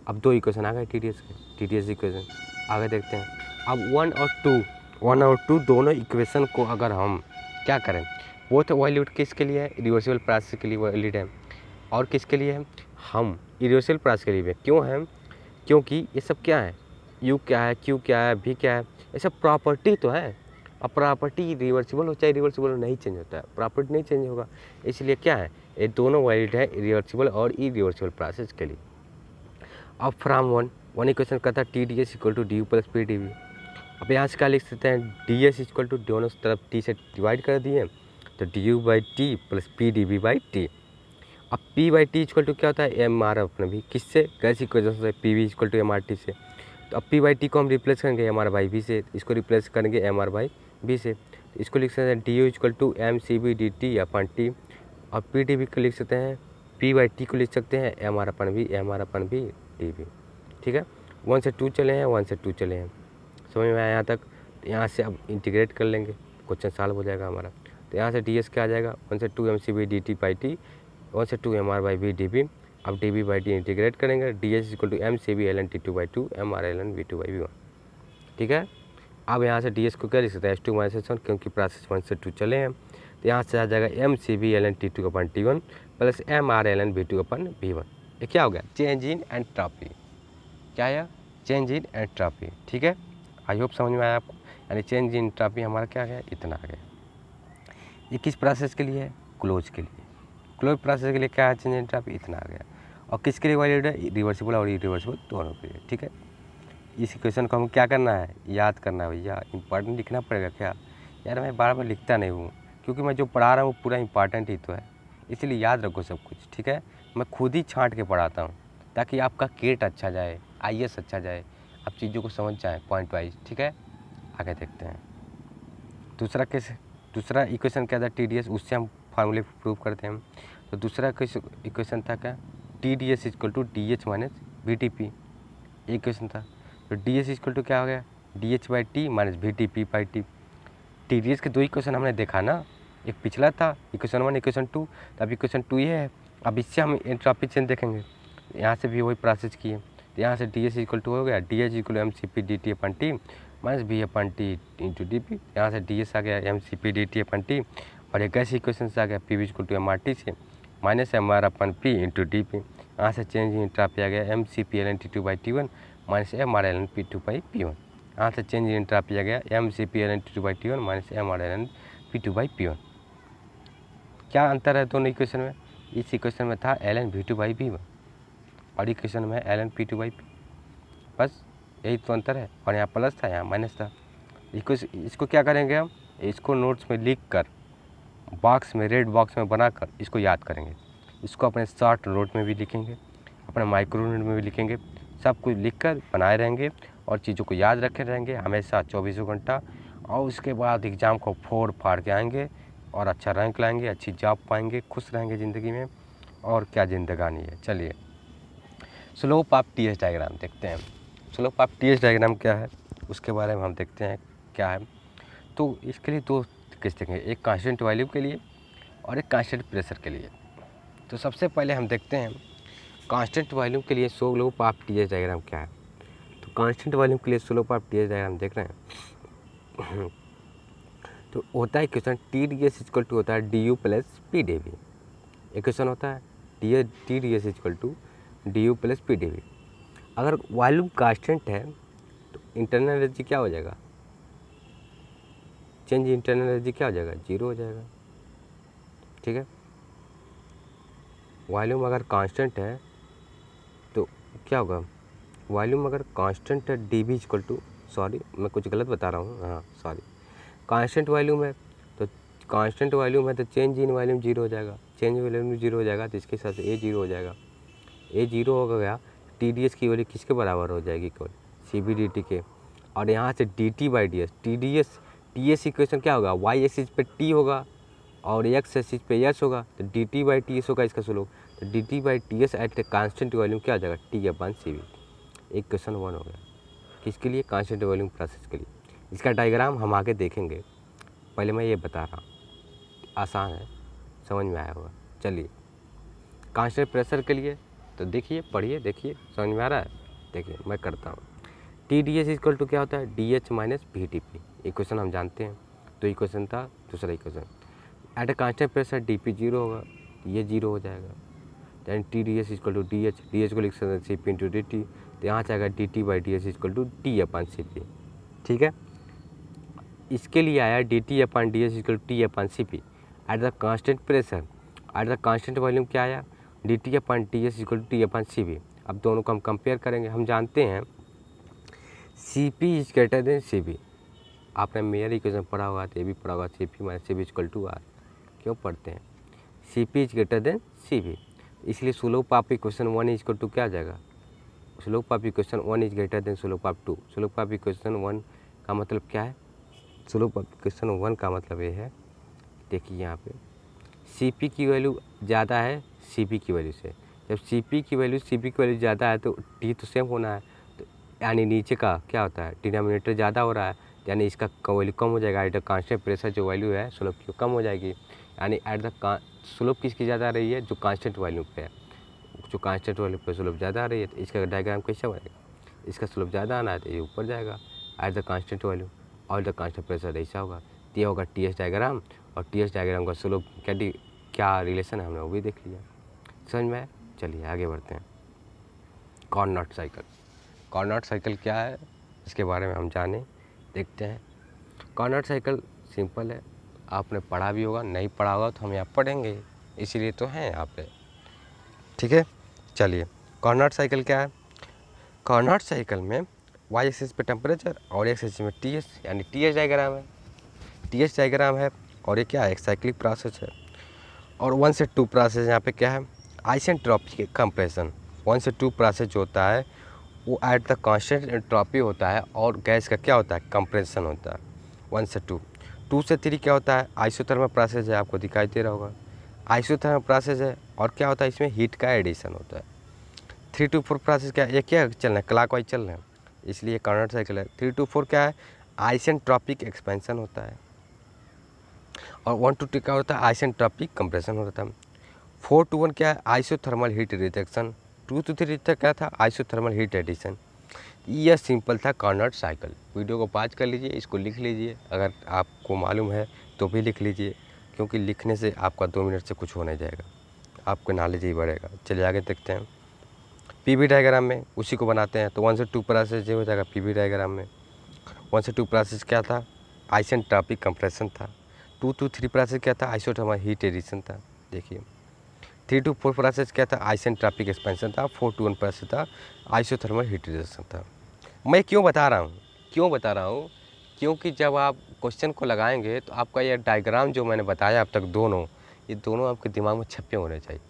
अब दो इक्वेशन आ गए टी डी एस के टी डी एस इक्वेशन आगे देखते हैं अब वन और टू वन और टू दोनों इक्वेशन को अगर हम क्या करें वो तो वैल्यूड किसके लिए है रिवर्सिबल प्राइस के लिए वैल्यूड है और किसके लिए है हम रिवर्सिबल प्राइस के लिए भी क्यों है क्योंकि ये सब क्या है यू क्या है क्यू क्या है भी क्या है ये सब प्रॉपर्टी तो है अब प्रॉपर्टी रिवर्सिबल हो चाहे रिवर्सिबल हो नहीं चेंज होता है प्रॉपर्टी नहीं चेंज होगा इसलिए क्या है ये दोनों वैलिड है रिवर्सिबल और ई रिवर्सिबल प्रोसेस के लिए अब फ्राम वन वन क्वेश्चन कहता है T D S equal to D U plus P D V अब यहाँ से क्या लिख सकते हैं डी एस इक्वल टू दोनों तरफ टी से डिवाइड कर दिए तो D U by T plus P D V by T अब P by T equal to क्या होता है एम आर अपने भी किससे गैस इक्वेशन से P V equal to M R T से तो अब पी बाई टी को हम रिप्लेस करेंगे एम आर बाई वी से इसको रिप्लेस करेंगे एम आर बाई बी से इसको लिख सकते हैं D U equal to M C V D T upon T और पी डी बी को लिख सकते हैं पी वाई टी को लिख सकते हैं M R upon V M R upon V D V ठीक है वन से टू चले हैं वन से टू चले हैं समझ में आया यहाँ तक तो यहाँ से अब इंटीग्रेट कर लेंगे क्वेश्चन सॉल्व हो जाएगा हमारा तो यहाँ से डी एस क्या आ जाएगा वन से two M C V D T by T one से two M R by V D V अब D V by D integrate करेंगे D S equal to M C B L N T two by two M R L N V two by V one ठीक है अब यहाँ से D S को क्या लिख सकते हैं S two minus S one क्योंकि प्रोसेस वन से टू चले हैं तो यहाँ से आ जाएगा M C B L N T two upon T one plus M R L N V two upon V one ये क्या हो गया चेंज इन एंड ट्रॉफी क्या है चेंज इन एंड ट्रॉफी ठीक है आई होप समझ में आया आपको यानी चेंज इन ट्रॉफी हमारा क्या गया इतना आ गया ये किस प्रोसेस के लिए है क्लोज के लिए क्लोज प्रोसेस के लिए क्या है चेंज इन ट्रॉफी इतना आ गया और किसके लिए वैलिड है रिवर्सिबल और इरिवर्सिबल दोनों के लिए ठीक है इस क्वेश्चन को हमें क्या करना है याद करना है भैया इंपॉर्टेंट लिखना पड़ेगा क्या यार मैं बार बार लिखता नहीं हूँ क्योंकि मैं जो पढ़ा रहा हूँ पूरा इंपॉर्टेंट ही तो है इसलिए याद रखो सब कुछ ठीक है मैं खुद ही छाँट के पढ़ाता हूँ ताकि आपका केट अच्छा जाए आई अच्छा जाए आप चीज़ों को समझ जाएँ पॉइंट वाइज ठीक है आगे देखते हैं दूसरा कैसे दूसरा इक्वेशन क्या था टी उससे हम फार्मूले प्रूव करते हैं तो दूसरा इक्वेशन था क्या T D S equal to D H minus V T P एक क्वेश्चन था तो डी एस इक्वल टू क्या हो गया D H by T minus V T P by T T D S के दो इक्वेशन हमने देखा ना एक पिछला था इक्वेशन वन इक्वेशन टू तो अब इक्वेशन टू ये है अब इससे हम एंट्रॉपी चेंज देखेंगे यहाँ से भी वही प्रोसेस किए तो यहाँ से डी एस इक्वल टू हो गया D H equal M C P D T upon T minus V upon T into D P यहाँ से डी एस आ गया M C P D T upon T और एक ऐसे इक्वेशन से आ गया P V equal to M R T से minus M R upon P into D P यहाँ से चेंज इंट्रा आ गया M C P L N T two by T one minus M R L N P two by P one यहाँ से change in entropy किया गया M C P L N T two by T one minus M R L N P two by P one क्या अंतर है दोनों equation में इस इक्वेशन में था L N V two by P one और इक्वेशन में L N P two by P बस यही तो अंतर है और यहाँ प्लस था यहाँ माइनस था इसको इसको क्या करेंगे हम इसको नोट्स में लिख कर बॉक्स में रेड बॉक्स में बनाकर इसको याद करेंगे इसको अपने शॉर्ट नोट में भी लिखेंगे अपने माइक्रो नोट में भी लिखेंगे सब कुछ लिख कर बनाए रहेंगे और चीज़ों को याद रखे रहेंगे हमेशा चौबीसों घंटा और उसके बाद एग्ज़ाम को फोड़ फाड़ के आएंगे और अच्छा रैंक लाएंगे अच्छी जॉब पाएंगे खुश रहेंगे ज़िंदगी में और क्या जिंदगानी है चलिए स्लोप आप टी एस डायग्राम देखते हैं स्लोप आप टी एस डायग्राम क्या है उसके बारे में हम देखते हैं क्या है तो इसके लिए दो किस देखेंगे एक कांस्टेंट वैल्यू के लिए और एक कांस्टेंट प्रेशर के लिए तो सबसे पहले हम देखते हैं कांस्टेंट वॉल्यूम के लिए सोलो पाप टी एस डायग्राम क्या है तो कांस्टेंट वॉल्यूम के लिए सोलो पाप टी एस डायग्राम देख रहे हैं तो होता है equation T D S equal to होता है D U plus P D V एक क्वेश्चन होता है T S T D S equal to D U plus P D V अगर वॉल्यूम कांस्टेंट है तो इंटरनल एनर्जी क्या हो जाएगा चेंज इंटरनल एनर्जी क्या हो जाएगा जीरो हो जाएगा ठीक है वॉल्यूम अगर कांस्टेंट है क्या होगा वॉल्यूम अगर कांस्टेंट है D V equal to sorry मैं कुछ गलत बता रहा हूँ हाँ सॉरी कांस्टेंट वॉल्यूम है तो कांस्टेंट वॉल्यूम है तो चेंज इन वॉल्यूम जीरो हो जाएगा चेंज वॉल्यूम जीरो हो जाएगा तो इसके हिसाब से ए जीरो हो जाएगा ए जीरो हो गया टी डी एस की वैल्यू किसके बराबर हो जाएगी केवल सी बी डी टी के और यहाँ से D T by D S T D S T S equation क्या होगा वाई एस एच पे टी होगा और एक्स एस एच पे एस होगा तो D T by T S होगा इसका slope D T by T S at constant volume क्या आ जाएगा टी अपन सी वी एक क्वेश्चन वन हो गया किसके लिए कॉन्स्टेंट वॉल्यूम प्रोसेस के लिए इसका डायग्राम हम आगे देखेंगे पहले मैं ये बता रहा हूँ आसान है समझ में आया होगा चलिए कॉन्स्टेंट प्रेशर के लिए तो देखिए पढ़िए देखिए समझ में आ रहा है देखिए मैं करता हूँ T D S equal to क्या होता है D H minus V T P ये क्वेश्चन हम जानते हैं तो ये क्वेश्चन था दूसरा ही equation at a constant pressure D P zero होगा ये जीरो हो जाएगा and T D S equal to D H D H को लिख सकते हैं C P into D T तो यहाँ से आएगा D T by D S equal to T upon C P ठीक है इसके लिए आया D T upon D S equal to T upon C P at the constant pressure at the constant volume क्या आया D T upon T S equal to T upon C P अब दोनों को हम कंपेयर करेंगे हम जानते हैं C P is greater than C V आपने मेयर इक्वेशन पढ़ा हुआ तो ये भी पढ़ा हुआ C P minus C V equal to R क्यों पढ़ते हैं C P is greater than C V इसलिए slope of equation one is to क्या आ जाएगा slope of equation one is greater than slope of two slope of equation one का मतलब क्या है स्लो पापी क्वेश्चन वन का मतलब ये है देखिए यहाँ पे सी की वैल्यू ज़्यादा है सी की वैल्यू से जब सी की वैल्यू सी की वैल्यू ज़्यादा है तो टी तो सेम होना है तो यानी नीचे का क्या होता है डिनोमिनेटर ज़्यादा हो रहा है यानी इसका वैल्यू कम हो जाएगा एट द कांस्टेंट प्रेशर जो वैल्यू है स्लोप की कम हो जाएगी यानी एट द स्लोप किसकी ज़्यादा आ रही है जो कांस्टेंट वॉल्यूम पे है जो कांस्टेंट वॉल्यूम पे स्लोप ज़्यादा आ रही है तो इसका डायग्राम कैसा बनेगा इसका स्लोप ज़्यादा आना है तो ये ऊपर जाएगा एट द कांस्टेंट वॉल्यूम और द कांस्टेंट प्रेशर ऐसा होगा तो होगा टी एस डायग्राम और टी एस डायग्राम का स्लोप क्या क्या रिलेशन है हमने वो भी देख लिया समझ में चलिए आगे बढ़ते हैं कॉर्नॉट साइकिल कॉर्नॉट साइकिल क्या है इसके बारे में हम जाने देखते हैं कॉर्नॉट साइकिल सिंपल है आपने पढ़ा भी होगा नहीं पढ़ा होगा तो हम यहाँ पढ़ेंगे इसीलिए तो हैं यहाँ पे ठीक है चलिए कॉर्नर साइकिल क्या है कॉर्नर साइकिल में वाई एक्सिस पे टेम्परेचर और एक्स एक्सिस में टी एस यानी टी एस डाइग्राम है टी एस डाइग्राम है और ये क्या है एक साइक्लिक प्रोसेस है और वन से टू प्रोसेस यहाँ पे क्या है ट्रॉपी के कंप्रेशन वन से टू प्रोसेस जो होता है वो एट द कॉन्स्टेंट ट्रॉपी होता है और गैस का क्या होता है कंप्रेशन होता है वन से टू टू से थ्री क्या होता है आइसोथर्म प्रोसेस है आपको दिखाई दे रहा होगा आइसोथर्म प्रोसेस है और क्या होता है इसमें हीट का एडिशन होता है थ्री टू फोर प्रोसेस क्या ये क्या चल रहा है क्लाक वाइज चल रहे हैं इसलिए कर्नट साइकिल है थ्री टू फोर क्या है आइसन ट्रॉपिक एक्सपेंसन होता है और वन टू टू क्या होता है आइसन ट्रॉपिक कंप्रेशन होता है फोर टू वन क्या है isothermal heat rejection two to three क्या था आइसोथर्मल हीट एडिशन यह सिंपल था कॉर्नर साइकिल वीडियो को पाज कर लीजिए इसको लिख लीजिए अगर आपको मालूम है तो भी लिख लीजिए क्योंकि लिखने से आपका दो मिनट से कुछ हो नहीं जाएगा आपका नॉलेज ही बढ़ेगा चलिए आगे देखते हैं पीवी डायग्राम में उसी को बनाते हैं तो वन से टू प्रोसेस ये हो जाएगा पीवी डायग्राम में वन से टू प्रोसेस क्या था आइसन ट्रॉपिक कंप्रेशन था टू टू थ्री प्रोसेस क्या था आइसोटमा हीट एडिशन था देखिए थ्री टू फोर प्रोसेस क्या था आइसन ट्रॉपिक एक्सपेंशन था फोर टू वन प्रोसेस था आइसोथर्मल हीट एडिशन था मैं क्यों बता रहा हूँ क्यों बता रहा हूँ क्योंकि जब आप क्वेश्चन को लगाएंगे तो आपका यह डायग्राम जो मैंने बताया अब तक दोनों ये दोनों आपके दिमाग में छपे होने चाहिए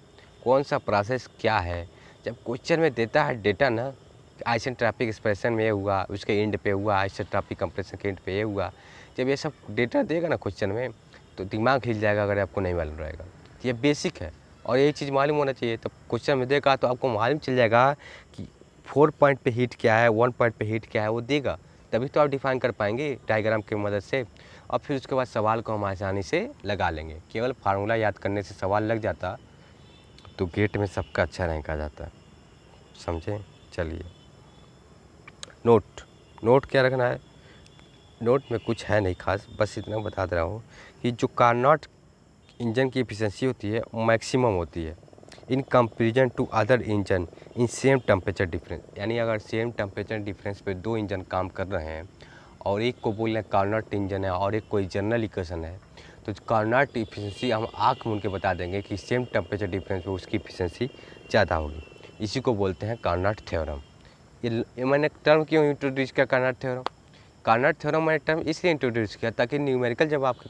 कौन सा प्रोसेस क्या है जब क्वेश्चन में देता है डेटा ना आइसन ट्रैफिक एक्सप्रेशन में ये हुआ उसके एंड पे हुआ आइसन ट्रैफिक कंप्रेशन के एंड पे ये हुआ जब ये सब डेटा देगा ना क्वेश्चन में तो दिमाग हिल जाएगा अगर आपको नहीं मालूम रहेगा ये बेसिक है और ये चीज़ मालूम होना चाहिए तब तो क्वेश्चन में देगा तो आपको मालूम चल जाएगा कि फोर पॉइंट पे हीट क्या है वन पॉइंट पे हीट क्या है वो देगा तभी तो आप डिफाइन कर पाएंगे डायग्राम की मदद से और फिर उसके बाद सवाल को हम आसानी से लगा लेंगे केवल फार्मूला याद करने से सवाल लग जाता तो गेट में सबका अच्छा रैंक आ जाता समझे चलिए नोट नोट क्या रखना है नोट में कुछ है नहीं खास बस इतना बता दे रहा हूँ कि जो कारनॉट इंजन की एफिशिएंसी होती है मैक्सिमम होती है in comparison to other engine in same temperature difference यानी अगर सेम टेम्परेचर डिफरेंस पे दो इंजन काम कर रहे हैं और एक को बोल रहे हैं कार्नाट इंजन है और एक कोई जनरल इक्वेशन है तो कार्नाट इफिशेंसी हम आँख मुन के बता देंगे कि सेम टेम्परेचर डिफरेंस में उसकी इफिशेंसी ज़्यादा होगी इसी को बोलते हैं कार्नाट थ्योरम ये, मैंने टर्म क्यों इंट्रोड्यूस किया कार्नाट थ्योरम कार्नाट थ्योरम मैंने टर्म इसलिए इंट्रोड्यूस किया ताकि न्यूमेरिकल जब आप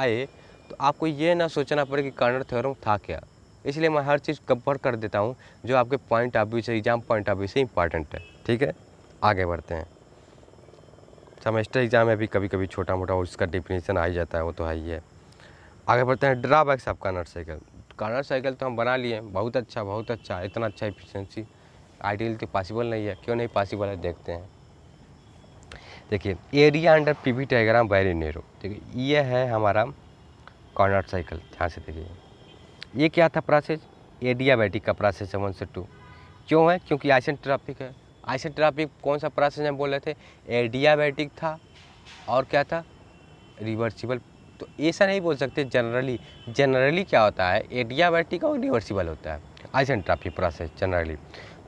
आए तो आपको ये ना सोचना पड़े कि कार्नाट थ्योरम था क्या इसलिए मैं हर चीज़ कवर कर देता हूँ जो आपके पॉइंट ऑफ व्यू से एग्ज़ाम पॉइंट ऑफ व्यू से इंपॉर्टेंट है ठीक है आगे बढ़ते हैं सेमेस्टर एग्ज़ाम में भी कभी कभी छोटा मोटा उसका डिफिनेशन आ ही जाता है वो तो है ही है आगे बढ़ते हैं drawbacks of Carnot cycle Carnot cycle तो हम बना लिए बहुत अच्छा बहुत अच्छा इतना अच्छा एफिशेंसी आइडियल तो पॉसिबल नहीं है क्यों नहीं पॉसिबल है देखते हैं देखिए area under P V diagram very narrow देखिए ये है हमारा कॉर्नर साइकिल ध्यान से देखिए ये क्या था प्रोसेस एडियाबैटिक का प्रोसेस है वन से टू क्यों है क्योंकि आइसन ट्रैफिक है आइसन ट्राफिक कौन सा प्रोसेस हम बोल रहे थे एडियाबैटिक था और क्या था रिवर्सिबल तो ऐसा नहीं बोल सकते जनरली जनरली क्या होता है एडियाबैटिक और रिवर्सिबल होता है आइसन ट्राफिक प्रोसेस जनरली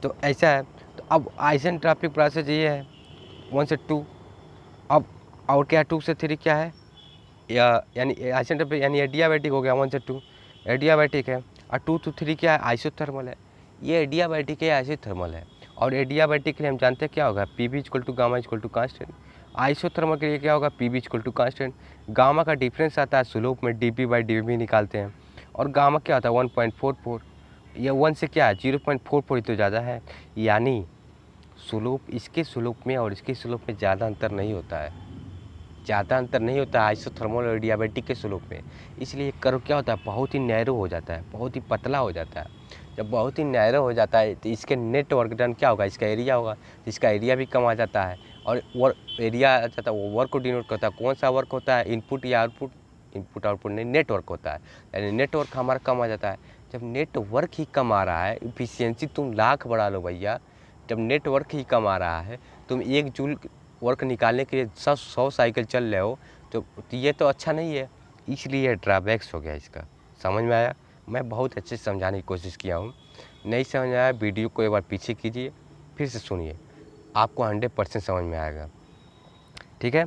तो ऐसा है तो अब आइसन ट्राफिक प्रोसेस ये है वन से टू अब और क्या टू से थ्री क्या है या यानी आइसन ट्रैफिक यानी एडियाबैटिक हो गया वन से टू एडियाबैटिक है और टू टू थ्री क्या है आइसोथर्मल है ये एडियाबैटिक है आइसोथर्मल है और एडियाबैटिक के लिए हम जानते हैं क्या होगा P V equal to gamma equal to constant isothermal के लिए क्या होगा P V equal to constant gamma का डिफरेंस आता है स्लोप में D V by D V निकालते हैं और गामा क्या होता है वन पॉइंट फोर फोर या वन से क्या है जीरो पॉइंट फोर फोर तो ज़्यादा है यानी स्लोप इसके स्लोप में और इसके स्लोप में ज़्यादा अंतर नहीं होता है ज़्यादा अंतर नहीं होता है आइसोथर्मल और डियाबेटिक के स्लोप में इसलिए कर्व क्या होता है बहुत ही नैरो हो जाता है बहुत ही पतला हो जाता है जब बहुत ही नैरो हो जाता है तो इसके नेट वर्क डन क्या होगा इसका एरिया होगा इसका एरिया भी कम आ जाता है और वर्क एरिया आ जाता है वो वर्क को डिनोट करता है कौन सा वर्क होता है इनपुट या आउटपुट इनपुट आउटपुट नहीं नेटवर्क होता है यानी नेटवर्क हमारा कम आ जाता है जब नेटवर्क ही कम आ रहा है इफिशियंसी तुम लाख बढ़ा लो भैया जब नेटवर्क ही कम आ रहा है तुम एक जूल वर्क निकालने के लिए सौ सौ साइकिल चल रहे हो तो ये तो अच्छा नहीं है इसलिए ड्राबैक्स हो गया इसका समझ में आया मैं बहुत अच्छे से समझाने की कोशिश किया हूँ नहीं समझ आया वीडियो को एक बार पीछे कीजिए फिर से सुनिए आपको हंड्रेड परसेंट समझ में आएगा ठीक है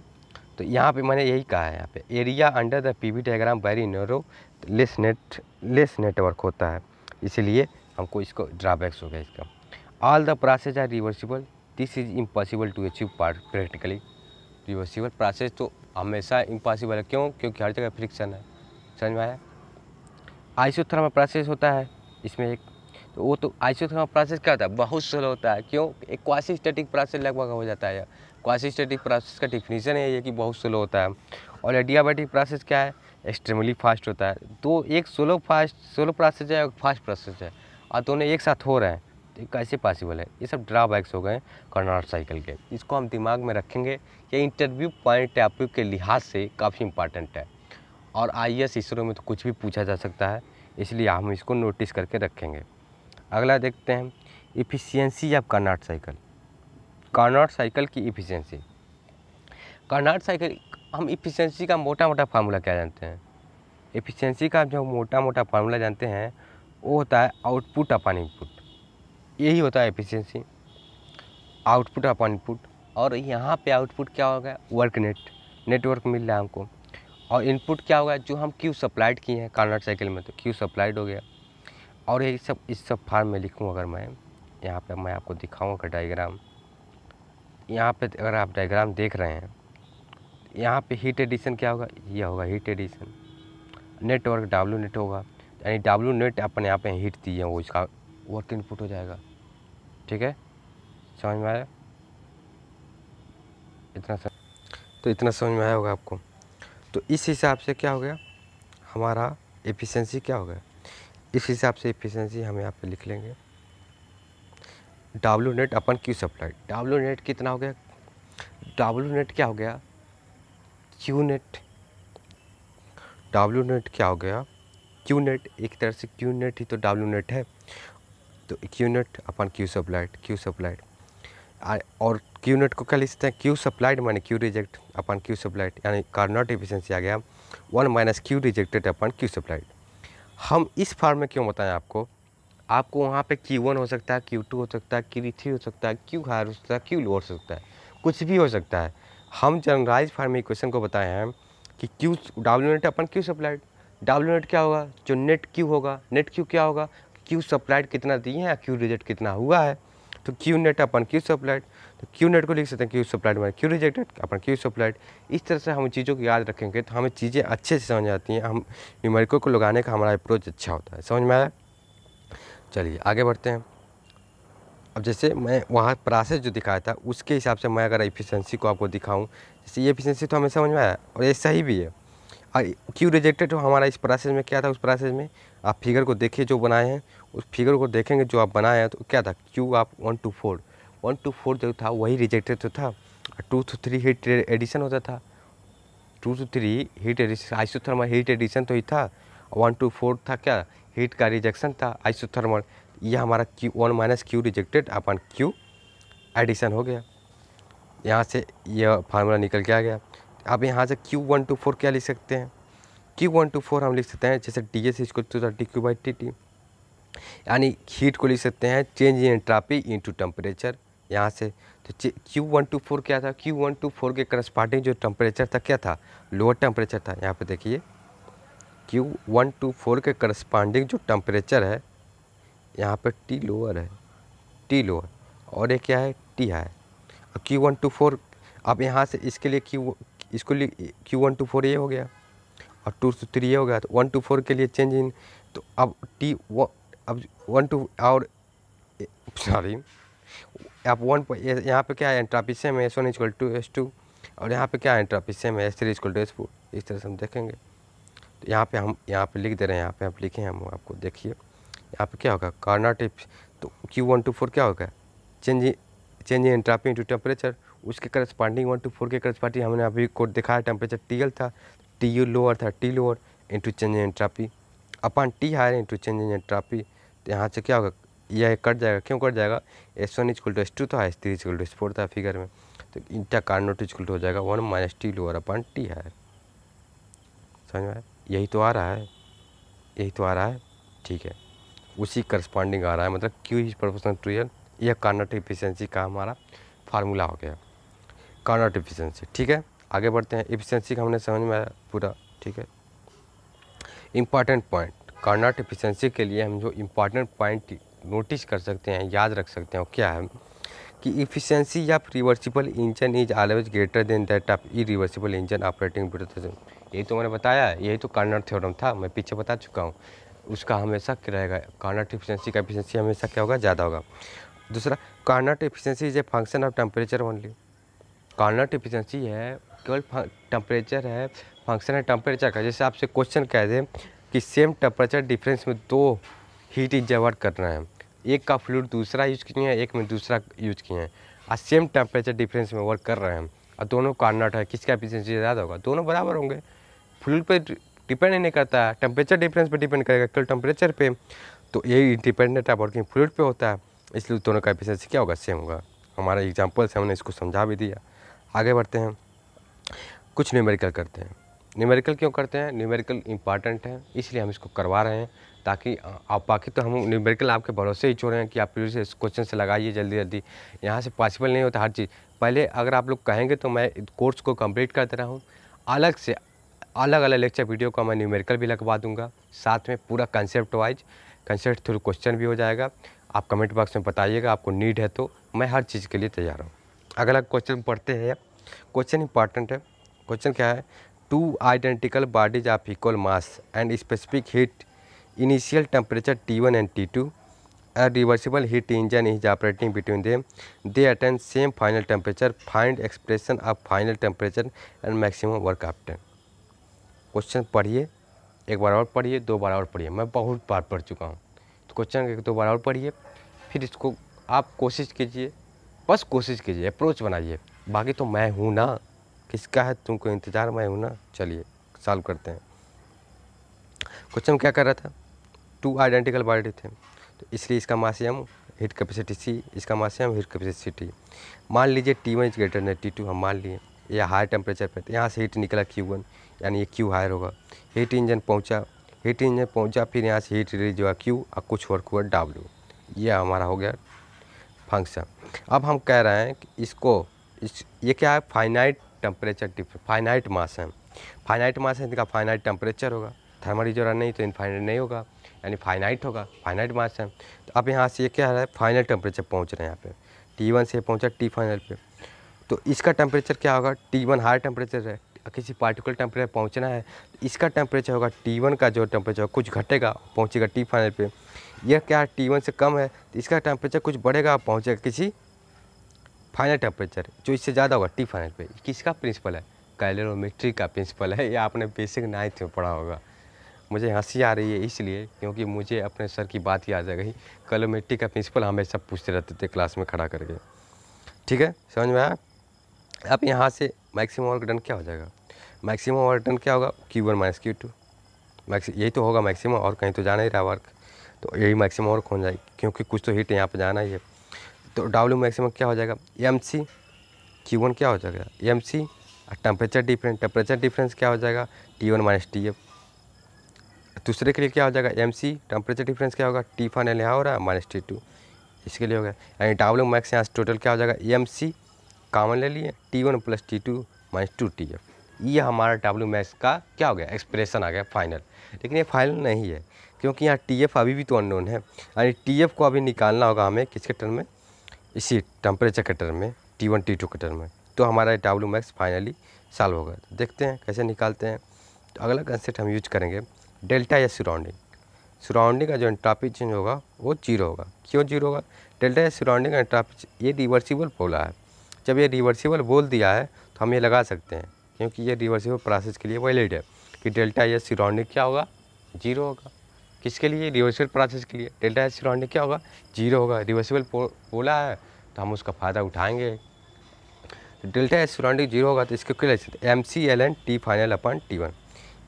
तो यहाँ पे मैंने यही कहा है यहाँ पे area under the P V diagram very narrow less net less network होता है इसलिए हमको इसको ड्राबैक्स हो गया इसका all the process are reversible this is impossible to achieve part practically reversible process तो हमेशा इम्पॉसिबल है क्यों क्योंकि हर जगह फ्रिक्शन है समझ में आया आइसोथर्मल प्रोसेस होता है इसमें एक तो वो तो आइसोथर्मल प्रोसेस क्या होता है बहुत स्लो होता है क्यों एक क्वासी स्टेटिक प्रोसेस लगभग हो जाता है क्वासी स्टेटिक प्रोसेस का डिफिनीशन है ये कि बहुत स्लो होता है और एडियाबैटिक प्रोसेस क्या है एक्सट्रीमली फास्ट होता है तो एक स्लो फास्ट स्लो प्रोसेस है और फास्ट प्रोसेस है और दोनों एक साथ हो रहे हैं कैसे पॉसिबल है ये सब ड्राबैक्स हो गए कर्नाट साइकिल के इसको हम दिमाग में रखेंगे ये इंटरव्यू पॉइंट ऑफ व्यू के लिहाज से काफ़ी इंपॉर्टेंट है और आई एस इसरो में तो कुछ भी पूछा जा सकता है इसलिए हम इसको नोटिस करके रखेंगे अगला देखते हैं efficiency of Carnot cycle Carnot cycle की इफ़िशियंसी कर्नाट साइकिल हम इफ़िशियंसी का मोटा मोटा फार्मूला क्या जानते हैं इफ़िशियंसी का जो मोटा मोटा फार्मूला जानते हैं वो होता है आउटपुट अपन इनपुट यही होता है एफिशिएंसी आउटपुट अपन इनपुट और यहाँ पे आउटपुट क्या होगा वर्क नेट नेटवर्क मिल रहा है हमको और इनपुट क्या होगा जो हम क्यू सप्लाइड किए हैं कार्नर साइकिल में तो क्यू सप्लाइड हो गया और ये सब इस सब फार्म में लिखूँ अगर मैं यहाँ पे मैं आपको दिखाऊँ अगर डाइग्राम यहाँ पे अगर आप डाइग्राम देख रहे हैं यहाँ पे हीट एडिशन क्या होगा यह होगा heat addition network W net होगा यानी डब्ल्यू नेट अपने आप में हीट दिए वो इसका वर्क इनपुट हो जाएगा ठीक है समझ में आया इतना सर तो इतना समझ में आया होगा आपको तो इस हिसाब से क्या हो गया हमारा एफिशिएंसी क्या हो गया इस हिसाब से एफिशिएंसी हम यहाँ पे लिख लेंगे W net upon Q supply W net कितना हो गया डब्ल्यू नेट क्या हो गया क्यू नेट डब्ल्यू नेट क्या हो गया क्यू नेट एक तरह से क्यू नेट ही तो डब्ल्यू नेट है तो Q net upon Q supplied Q supplied और क्यूनट को क्या लिख सकते हैं क्यू सप्लाइड माने Q reject upon Q supplied यानी कार्नोट एफिशिएंसी आ गया one minus Q rejected upon Q supplied हम इस फार्म में क्यों बताएं आपको आपको वहाँ पे क्यू वन हो सकता है क्यू टू हो सकता है क्यू थ्री हो सकता है क्यू हायर हो सकता है क्यू लोअर हो सकता है कुछ भी हो सकता है हम जनरलाइज फार्म इक्वेशन को बताए हैं कि Q W net upon Q supplied W net क्या होगा जो नेट क्यू होगा नेट क्यू क्या होगा क्यू सप्लाइड कितना दिए हैं क्यू रिजेक्ट कितना हुआ है तो Q net upon Q supplied तो क्यू नेट को लिख सकते हैं क्यू सप्लाइड माने Q rejected upon Q supplied इस तरह से हम चीज़ों को याद रखेंगे तो हमें चीज़ें अच्छे से समझ आती हैं हम न्यूमेरिकल को लगाने का हमारा अप्रोच अच्छा होता है समझ में आया चलिए आगे बढ़ते हैं अब जैसे मैं वहाँ प्रासेस जो दिखाया था उसके हिसाब से मैं अगर एफिशिएंसी को आपको दिखाऊं जैसे ये एफिशिएंसी तो हमें समझ में आया और ये सही भी है और क्यों रिजेक्टेड हो तो हमारा इस प्रोसेस में क्या था उस प्रोसेस में आप फिगर को देखिए जो बनाए हैं उस फिगर को देखेंगे जो आप बनाए हैं तो क्या था क्यू आप one to four one to four जो था वही रिजेक्टेड तो था two to three heat addition होता था two to three heat addition isothermal heat addition तो ही था वन टू फोर था क्या हीट का रिजेक्शन था आइसोथर्मल यह हमारा Q one minus Q rejected upon Q addition हो गया यहाँ से यह फार्मूला निकल के आ गया अब यहाँ से क्यू वन टू फोर क्या लिख सकते हैं क्यू वन टू फोर हम लिख सकते हैं जैसे डी एस इसको to D Q by T T यानी हीट को लिख सकते हैं change in entropy to temperature यहाँ से तो क्यू वन टू फोर क्या था क्यू वन टू फोर के करस्पॉन्डिंग जो टेम्परेचर था क्या था लोअर टेम्परेचर था यहाँ पे देखिए क्यू वन टू फोर के करस्पॉन्डिंग जो टेम्परेचर है यहाँ पे टी लोअर है टी लोअर और ये क्या है टी हाई और क्यू वन टू फोर अब यहाँ से इसके लिए क्यू इसको क्यू वन टू फोर ये हो गया और टू टू थ्री ये हो गया तो वन टू फोर के लिए चेंज इन तो अब टी व, अब वन टू और सॉरी आप वन यहाँ पे क्या है एंट्रापी सेम है S one equal to S two और यहाँ पे क्या है एंट्रापी सेम है S three equal to S four इस तरह से हम देखेंगे तो यहाँ पे हम यहाँ पे लिख दे रहे हैं यहाँ पे आप लिखें हम आपको देखिए यहाँ पे क्या होगा कॉर्नर तो क्यू वन टू फोर क्या होगा change change in entropy into temperature उसके करस्पॉन्डिंग वन टू फोर के करस्पॉन्डिंग हमने अभी कोड दिखाया टेम्परेचर टी एल था TU lower था T lower into change in entropy upon T higher into change in entropy तो यहाँ से क्या होगा यह कट जाएगा क्यों कट जाएगा S one equal to S two था S three equal to S four था फिगर में तो इंटा कार्नोट इजकुल टू हो जाएगा one minus T lower upon T higher समझ में यही तो आ रहा है यही तो आ रहा है ठीक है उसी करस्पॉन्डिंग आ रहा है मतलब Q is proportional to L यह कार्नोट इफिशेंसी का हमारा फार्मूला हो गया कार्नोट इफिशियंसी ठीक है आगे बढ़ते हैं इफिशेंसी का हमने समझ में आया पूरा ठीक है इम्पॉर्टेंट पॉइंट कॉर्नाट इफिशेंसी के लिए हम जो इम्पॉर्टेंट पॉइंट नोटिस कर सकते हैं याद रख सकते हैं वो क्या है कि इफिशियंसी या reversible engine is always greater than that of irreversible engine operating यही तो मैंने बताया यही तो कार्नर थ्योरम था मैं पीछे बता चुका हूँ उसका हमेशा क्या रहेगा कार्नट इफिशेंसी का इफिशियंसी हमेशा क्या होगा ज़्यादा होगा दूसरा Carnot efficiency is a function of temperature only Carnot efficiency है केवल टेम्परेचर है फंक्शन है टेम्परेचर का जैसे आपसे क्वेश्चन कह दें कि सेम टेम्परेचर डिफरेंस में दो हीट इंजर्वर करना है एक का फ्लूड दूसरा यूज किए हैं एक में दूसरा यूज किए हैं और सेम टेम्परेचर डिफरेंस में वर्क कर रहे हैं और दोनों कार्नट है किसका एफिशिएंसी ज़्यादा होगा दोनों बराबर होंगे फ्लूड पर डिपेंड नहीं करता है टेम्परेचर डिफरेंस पर डिपेंड करेगा केवल टेम्परेचर पर तो यही डिपेंडेंट है वर्किंग फ्लूड पर होता है इसलिए दोनों का एफिशिएंसी क्या होगा सेम होगा हमारा एग्जाम्पल से हमने इसको समझा भी दिया आगे बढ़ते हैं कुछ न्यूमेरिकल करते हैं न्यूमेरिकल क्यों करते हैं न्यूमेरिकल इंपॉर्टेंट है इसलिए हम इसको करवा रहे हैं ताकि आप बाकी तो हम न्यूमेरिकल आपके भरोसे ही रहे हैं कि आप से इस क्वेश्चन से लगाइए जल्दी जल्दी यहाँ से पॉसिबल नहीं होता हर चीज़ पहले अगर आप लोग कहेंगे तो मैं कोर्स को कंप्लीट कर दे रहा हूँ अलग से अलग अलग लेक्चर वीडियो का मैं न्यूमेरिकल भी लगवा दूंगा साथ में पूरा concept wise concept through question भी हो जाएगा आप कमेंट बॉक्स में बताइएगा आपको नीड है तो मैं हर चीज़ के लिए तैयार हूँ अगला क्वेश्चन पढ़ते हैं क्वेश्चन इंपॉर्टेंट है क्वेश्चन क्या है two identical bodies of equal mass and specific heat initial temperature T one and T two reversible heat engine is operating between them they attend same final temperature find expression of final temperature and maximum work work question पढ़िए एक बार और पढ़िए दो बार और पढ़िए मैं बहुत बार पढ़ चुका हूँ तो क्वेश्चन एक दो बार और पढ़िए फिर इसको आप कोशिश कीजिए बस कोशिश कीजिए अप्रोच बनाइए बाकी तो मैं हूँ ना किसका है तुमको इंतज़ार मैं हूँ ना चलिए सॉल्व करते हैं क्वेश्चन क्या कर रहा था टू आइडेंटिकल बॉडी थे तो इसलिए इसका मासियम हीट कैपेसिटी सी इसका मासियम हीट कैपेसिटी मान लीजिए T one is greater than T two हम मान लिए या हाई टेम्परेचर पर यहाँ से हीट निकला क्यू वन यानी ये क्यू हायर होगा हीट इंजन पहुँचा हीट इंजन पहुँचा फिर यहाँ से हीट रिलीज हुआ क्यू और कुछ वर्क हुआ डब्ल्यू ये हमारा हो गया फंक्शन अब हम कह रहे हैं कि इसको इस ये क्या है finite temperature difference finite mass है फाइनाइट मास है इनका फाइनाइट टेम्परेचर होगा थर्मल रिजोरा नहीं तो इनफाइनाइट नहीं होगा यानी फाइनाइट होगा फाइनाइट मास है तो अब यहाँ से ये क्या है फाइनल टेम्परेचर पहुँच रहे हैं यहाँ पे टी वन से पहुँचा टी फाइनल पे तो इसका टेम्परेचर क्या होगा टी वन हाई टेम्परेचर है किसी पार्टिकुलर टेम्परेचर पहुँचना है तो इसका टेम्परेचर होगा टी वन का जो टेम्परेचर कुछ घटेगा पहुँचेगा टी फाइनल पे यह क्या है टी वन से कम है तो इसका टेम्परेचर कुछ बढ़ेगा पहुँचेगा किसी फाइनल टेम्परेचर जो इससे ज़्यादा होगा टी फाइनल पे किसका प्रिंसिपल है कैलोरोमेट्री का प्रिंसिपल है ये आपने बेसिक नाइन्थ में पढ़ा होगा मुझे हंसी आ रही है इसलिए क्योंकि मुझे अपने सर की बात याद आ गई कैलोमेट्री का प्रिंसिपल हमेशा पूछते रहते थे क्लास में खड़ा करके ठीक है समझ में आया अब यहाँ से मैक्सिमम वर्क डन क्या हो जाएगा मैक्सिमम वर्क डन क्या होगा Q one minus Q two max यही तो होगा मैक्सिमम और कहीं तो जाना ही रहा वर्क तो यही मैक्सिमम वर्क हो जाएगी क्योंकि कुछ तो हीट यहाँ पर जाना ही है तो डब्ल्यू मैक्सिमम क्या हो जाएगा एम सी टी वन क्या हो जाएगा एम सी और टेम्परेचर डिफरेंस टेम्परेचर डिफरेंस क्या हो जाएगा T one minus T F दूसरे के लिए क्या हो जाएगा एम सी टेम्परेचर डिफरेंस क्या होगा टी फन एल यहाँ हो रहा है माइनस टी टू इसके लिए हो गया यानी डब्ल्यू मैक्स यहाँ से टोटल क्या हो जाएगा एम सी कामन ले लिए T one plus T two minus two T F ये हमारा डब्ल्यू मैक्स का क्या हो गया एक्सप्रेशन आ गया फाइनल लेकिन ये फाइनल नहीं है क्योंकि यहाँ टी एफ अभी भी तो अननोन है यानी टी एफ को अभी निकालना होगा हमें किसके टर्म में इसी टेम्परेचर कटर में टी वन टी टू कटर में तो हमारा डब्ल्यू मैक्स फाइनली सॉल्व होगा देखते हैं कैसे निकालते हैं तो अगला कंसेप्ट हम यूज करेंगे डेल्टा या सराउंडिंग सराउंडिंग का जो एंट्रापी चेंज होगा वो जीरो होगा क्यों जीरो होगा डेल्टा या सराउंडिंग का एंट्रापी ये रिवर्सिबल बोला है जब ये रिवर्सिबल बोल दिया है तो हम ये लगा सकते हैं क्योंकि ये रिवर्सिबल प्रोसेस के लिए वैलिड है कि डेल्टा या सराउंडिंग क्या होगा जीरो होगा किसके लिए रिवर्सिबल प्रोसेस के लिए डेल्टा एच सिलोंडे क्या होगा जीरो होगा रिवर्सिबल बोला है तो हम उसका फ़ायदा उठाएंगे डेल्टा एच सिलोंडे जीरो होगा तो इसको क्यों लिखते M C L N T final upon T one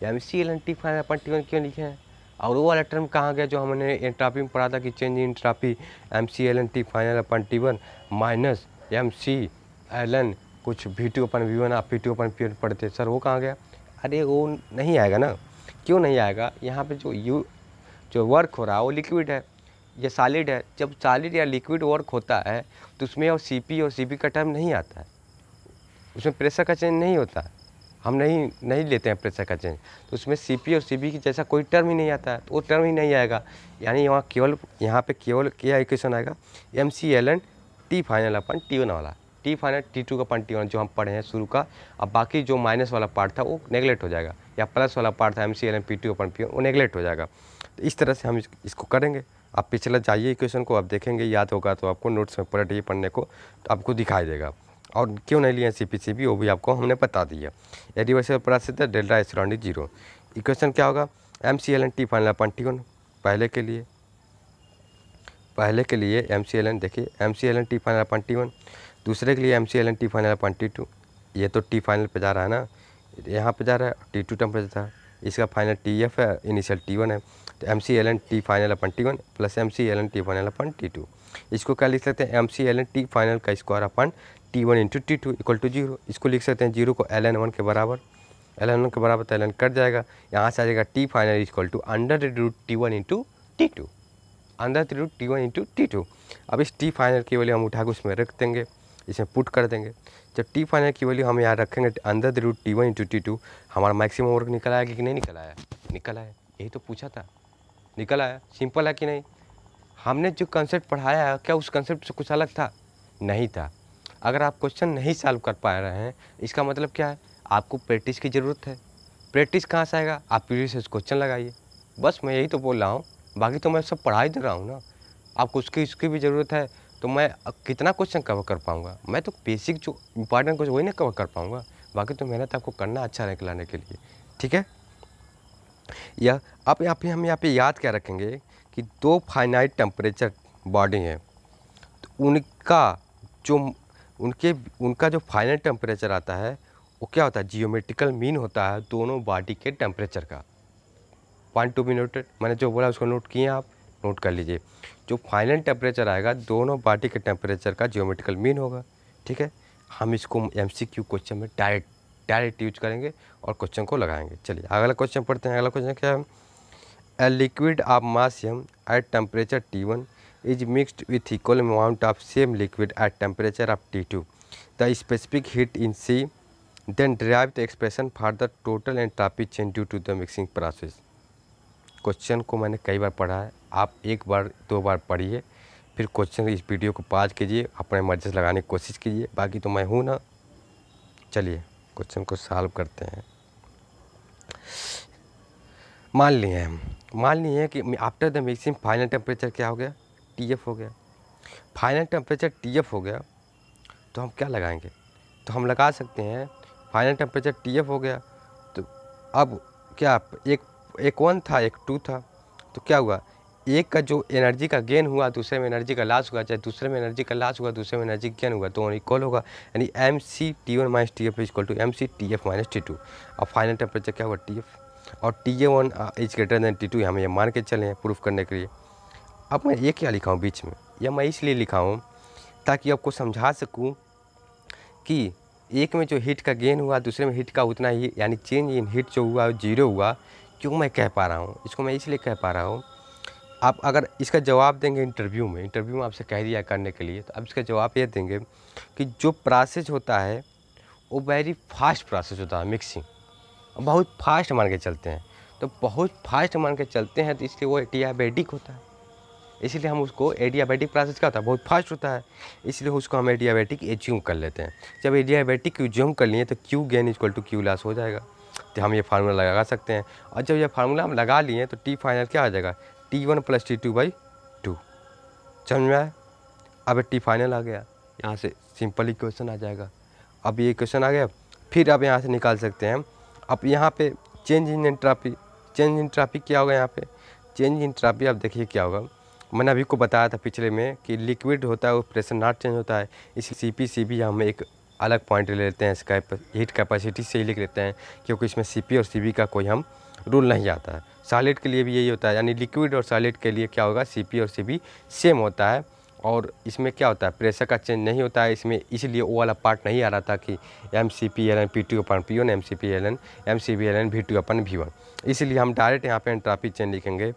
M C L N T final upon T one क्यों लिखे हैं और वो वाला टर्म कहाँ गया जो हमने एंट्रापी में पढ़ा था कि चेंज इन entropy M C L N T final upon T one minus M C L N कुछ V two upon V one आप P two upon P one पढ़ते सर वो कहाँ गया अरे वो नहीं आएगा ना क्यों नहीं आएगा यहाँ पे जो यू जो वर्क हो रहा है वो लिक्विड है या सॉलिड है जब सॉलिड या लिक्विड वर्क होता है तो उसमें और सी और सी का टाइम नहीं आता है उसमें प्रेशर का चेंज नहीं होता हम नहीं नहीं लेते हैं प्रेशर का चेंज तो उसमें सी पी और सी बी की जैसा कोई टर्म ही नहीं आता है तो वो टर्म ही नहीं आएगा यानी वहाँ केवल यहाँ पे केवल क्या इक्वेशन आएगा M C L N T final upon T one वाला टी फाइनल टी टू का अपन टी वन जो हम पढ़े हैं शुरू का अब बाकी जो माइनस वाला पार्ट था वो नेगलेक्ट हो जाएगा या प्लस वाला पार्ट था M C L N P two upon P वो नेगलेक्ट हो जाएगा तो इस तरह से हम इसको करेंगे आप पिछला जाइए इक्वेशन को आप देखेंगे याद होगा तो आपको नोट्स में पलटिए पढ़ने को तो आपको दिखाई देगा और क्यों नहीं लिया सी पी सी बी वो भी आपको हमने बता दिया यदि वैसे प्रासित है डेल्टा एसराउंड जीरो इक्वेशन क्या होगा M C L N T final upon T one पहले के लिए पहले के लिए एम सी एल एन देखिए M C L N T final upon T one दूसरे के लिए M C L N T final upon T two ये तो टी फाइनल पे जा रहा है ना यहाँ पे जा रहा है टी टू टर्म पर जा रहा है इसका फाइनल टी एफ है इनिशियल टी वन है तो M C L N T final upon T one plus M C L N T final upon T two इसको क्या लिख सकते हैं M C L N T final का square upon T one into T two equal to zero इसको लिख सकते हैं जीरो को एल एन वन के बराबर एल एन वन के बराबर तो एल एन कट जाएगा यहाँ से आ जाएगा T final equal to under root T one into T two the root T one into T two अब इस टी फाइनल की वैल्यू हम उठा के उसमें रख देंगे इसमें पुट कर देंगे जब टी फाइनल की वैल्यू हम यहाँ रखेंगे under the root T one into T two हमारा मैक्सिमम वर्क निकल आया कि नहीं निकल आया निकल आया यही तो पूछा था निकल आया सिंपल है कि नहीं हमने जो कंसेप्ट पढ़ाया है क्या उस कंसेप्ट से कुछ अलग था नहीं था अगर आप क्वेश्चन नहीं सॉल्व कर पा रहे हैं इसका मतलब क्या है आपको प्रैक्टिस की ज़रूरत है प्रैक्टिस कहाँ से आएगा आप पीढ़ी से क्वेश्चन लगाइए बस मैं यही तो बोल रहा हूँ बाकी तो मैं सब पढ़ा ही दे रहा हूँ ना आपको उसकी उसकी भी ज़रूरत है तो मैं कितना क्वेश्चन कवर कर पाऊँगा मैं तो बेसिक जो इंपॉर्टेंट क्वेश्चन वही ना कवर कर पाऊँगा बाकी तो मेहनत आपको करना अच्छा निकलाने के लिए ठीक है या आप यहाँ पे हम यहाँ पे याद क्या रखेंगे कि दो फाइनाइट टेम्परेचर बॉडी हैं तो उनका जो उनके उनका जो फाइनल टेम्परेचर आता है वो क्या होता है जियोमेट्रिकल मीन होता है दोनों बॉडी के टेम्परेचर का पॉइंट टू बी नोटेड मैंने जो बोला उसको नोट किए आप नोट कर लीजिए जो फाइनल टेम्परेचर आएगा दोनों बॉडी के टेम्परेचर का जियोमेट्रिकल मीन होगा ठीक है हम इसको एम क्वेश्चन में डायरेक्ट डायरेक्ट यूज करेंगे और क्वेश्चन को लगाएंगे चलिए अगला क्वेश्चन पढ़ते हैं अगला क्वेश्चन क्या है a liquid of mass M at temperature T one is mixed with equal amount of same liquid at temperature of T two the specific heat in C then derive the expression for the total and entropy change due to the mixing process question को मैंने कई बार पढ़ा है आप एक बार दो बार पढ़िए फिर क्वेश्चन इस वीडियो को पाज कीजिए अपने मर्जी से लगाने की कोशिश कीजिए बाकी तो मैं हूँ ना चलिए क्वेश्चन को सॉल्व करते हैं मान लिए हम मान लिए कि after the mixing final temperature क्या हो गया टी एफ हो गया फाइनल टेम्परेचर टी एफ हो गया तो हम क्या लगाएंगे तो हम लगा सकते हैं फाइनल टेम्परेचर टी एफ हो गया तो अब क्या एक एक वन था एक टू था तो क्या हुआ एक का जो एनर्जी का गेन हुआ दूसरे में एनर्जी का लॉस हुआ चाहे दूसरे में एनर्जी का लॉस हुआ दूसरे में एनर्जी गेन हुआ तो इक्वल होगा यानी M C T one minus T F is equal to M C T F minus T two और फाइनल टेम्परेचर क्या हुआ टी एफ और T A one is greater than T two हमें ये मान के चले हैं प्रूफ करने के लिए अब मैं ये क्या लिखा हूँ बीच में यह मैं इसलिए लिखा हूँ ताकि आपको समझा सकूँ कि एक में जो हीट का गेन हुआ दूसरे में हीट का उतना ही यानी चेंज इन हीट जो हुआ जीरो हुआ क्यों मैं कह पा रहा हूँ इसको मैं इसलिए कह पा रहा हूँ आप अगर इसका जवाब देंगे इंटरव्यू में इंटरव्यू में आपसे कह दिया करने के लिए तो आप इसका जवाब ये देंगे कि जो प्रोसेस होता है वो वेरी फास्ट प्रोसेस होता है मिक्सिंग बहुत फास्ट मान के चलते हैं तो बहुत फास्ट मान के चलते हैं तो इसलिए वो एडियाबेटिक होता है इसलिए हम उसको एडियाबेटिक प्रोसेस क्या होता है बहुत फास्ट होता है इसलिए उसको हम एडियाबेटिक एज्यूम कर लेते हैं जब एडियाबेटिक एज्यूम कर लिए तो Q gain is equal to Q loss हो जाएगा तो हम ये फार्मूला लगा सकते हैं और जब ये फार्मूला हम लगा लिए तो टी फाइनल क्या आ जाएगा T one plus T two by two समझ में आया अब टी फाइनल आ गया यहाँ से सिंपल इक्वेशन आ जाएगा अब ये क्वेश्चन आ गया फिर आप यहाँ से निकाल सकते हैं अब यहाँ पे change in entropy change in entropy क्या होगा यहाँ पे चेंज इन ट्राफिक आप देखिए क्या होगा मैंने अभी को बताया था पिछले में कि लिक्विड होता है वो प्रेशर नॉट चेंज होता है इसलिए सी पी सी बी हम एक अलग पॉइंट ले लेते हैं इसका हीट कैपेसिटी से ही लिख लेते हैं क्योंकि इसमें सी पी और सी बी का कोई हम रूल नहीं आता है सॉलिड के लिए भी यही होता है यानी लिक्विड और सॉलिड के लिए क्या होगा सी और सी सेम होता है और इसमें क्या होता है प्रेशर का चेंज नहीं होता है इसमें इसलिए वो वाला पार्ट नहीं आ रहा था कि M C P L N P two upon P one M C P L N M C B L N V two upon V one इसलिए हम डायरेक्ट यहाँ पे ट्राफिक चेंज लिखेंगे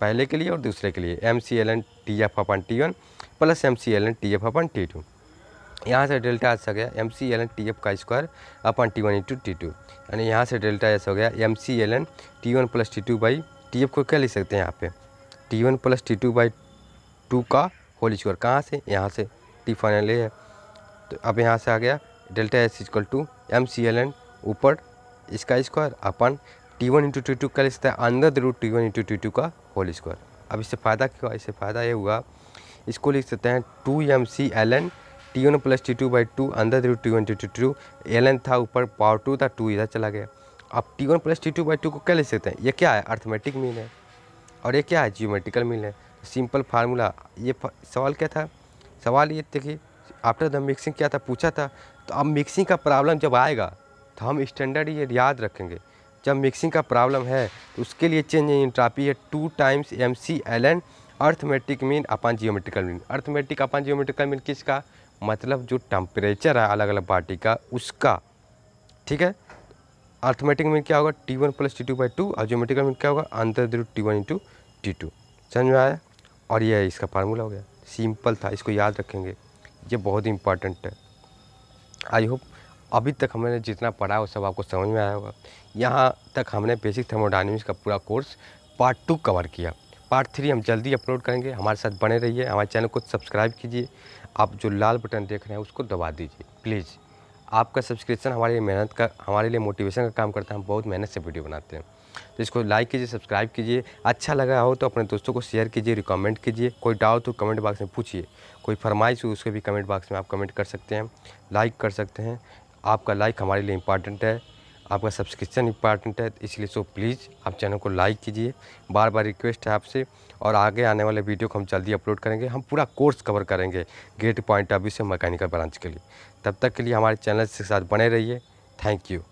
पहले के लिए और दूसरे के लिए M C L N T F upon T one plus M C L N T F upon T two यहाँ से डेल्टा एस हो गया M C L N T F का square upon T one into T two यानी यहाँ से delta S हो गया M C L N T one plus T two by T F को क्या लिख सकते हैं यहाँ पे T one plus T two by two का होल स्क्वायर कहाँ से यहाँ से टी फाइनल है तो अब यहाँ से आ गया delta S equal to M C L N ऊपर इसका square upon T one into T two का लिख सकते है अंदर the root T one into T two का होल स्क्वायर अब इससे फ़ायदा क्या हुआ इससे फ़ायदा ये हुआ इसको लिख सकते हैं two M C L N T one plus T two by two अंदर थ्रू T one T two two एलन था ऊपर पावर टू था टू इधर चला गया अब T one plus T two by two को क्या ले सकते हैं ये क्या है अर्थमेटिक मीन है और ये क्या है जियोमेट्रिकल मीन है सिंपल फार्मूला ये सवाल क्या था सवाल ये देखिए आफ्टर द मिक्सिंग क्या था पूछा था तो अब मिक्सिंग का प्रॉब्लम जब आएगा तो हम स्टैंडर्ड ये याद रखेंगे जब मिक्सिंग का प्रॉब्लम है तो उसके लिए चेंज इन ट्रापी है two times M C L N arithmetic mean upon geometrical mean arithmetic upon geometrical mean किसका मतलब जो टम्परेचर है अलग अलग पार्टी का उसका ठीक है अर्थमेटिक में क्या होगा T one plus T two by two और जोमेटिकल में क्या होगा अंतर द्रुत T one into T two समझ में आया और यह इसका फार्मूला हो गया सिंपल था इसको याद रखेंगे ये बहुत ही इंपॉर्टेंट है आई होप अभी तक हमने जितना पढ़ा वो सब आपको समझ में आया होगा यहाँ तक हमने बेसिक थर्मोडाइनमिक्स का पूरा कोर्स पार्ट टू कवर किया पार्ट थ्री हम जल्दी अपलोड करेंगे हमारे साथ बने रहिए हमारे चैनल को सब्सक्राइब कीजिए आप जो लाल बटन देख रहे हैं उसको दबा दीजिए प्लीज़ आपका सब्सक्रिप्शन हमारे लिए मेहनत का हमारे लिए मोटिवेशन का काम करता है हम बहुत मेहनत से वीडियो बनाते हैं तो इसको लाइक कीजिए सब्सक्राइब कीजिए अच्छा लगा हो तो अपने दोस्तों को शेयर कीजिए रिकमेंड कीजिए कोई डाउट हो कमेंट बॉक्स में पूछिए कोई फरमाइश हो उसको भी कमेंट बॉक्स में आप कमेंट कर सकते हैं लाइक कर सकते हैं आपका लाइक हमारे लिए इंपॉर्टेंट है आपका सब्सक्रिप्शन इंपॉर्टेंट है इसलिए सो प्लीज़ आप चैनल को लाइक कीजिए बार बार रिक्वेस्ट है आपसे और आगे आने वाले वीडियो को हम जल्दी अपलोड करेंगे हम पूरा कोर्स कवर करेंगे गेट पॉइंट ऑफ व्यू से मैकेनिकल ब्रांच के लिए तब तक के लिए हमारे चैनल के साथ बने रहिए थैंक यू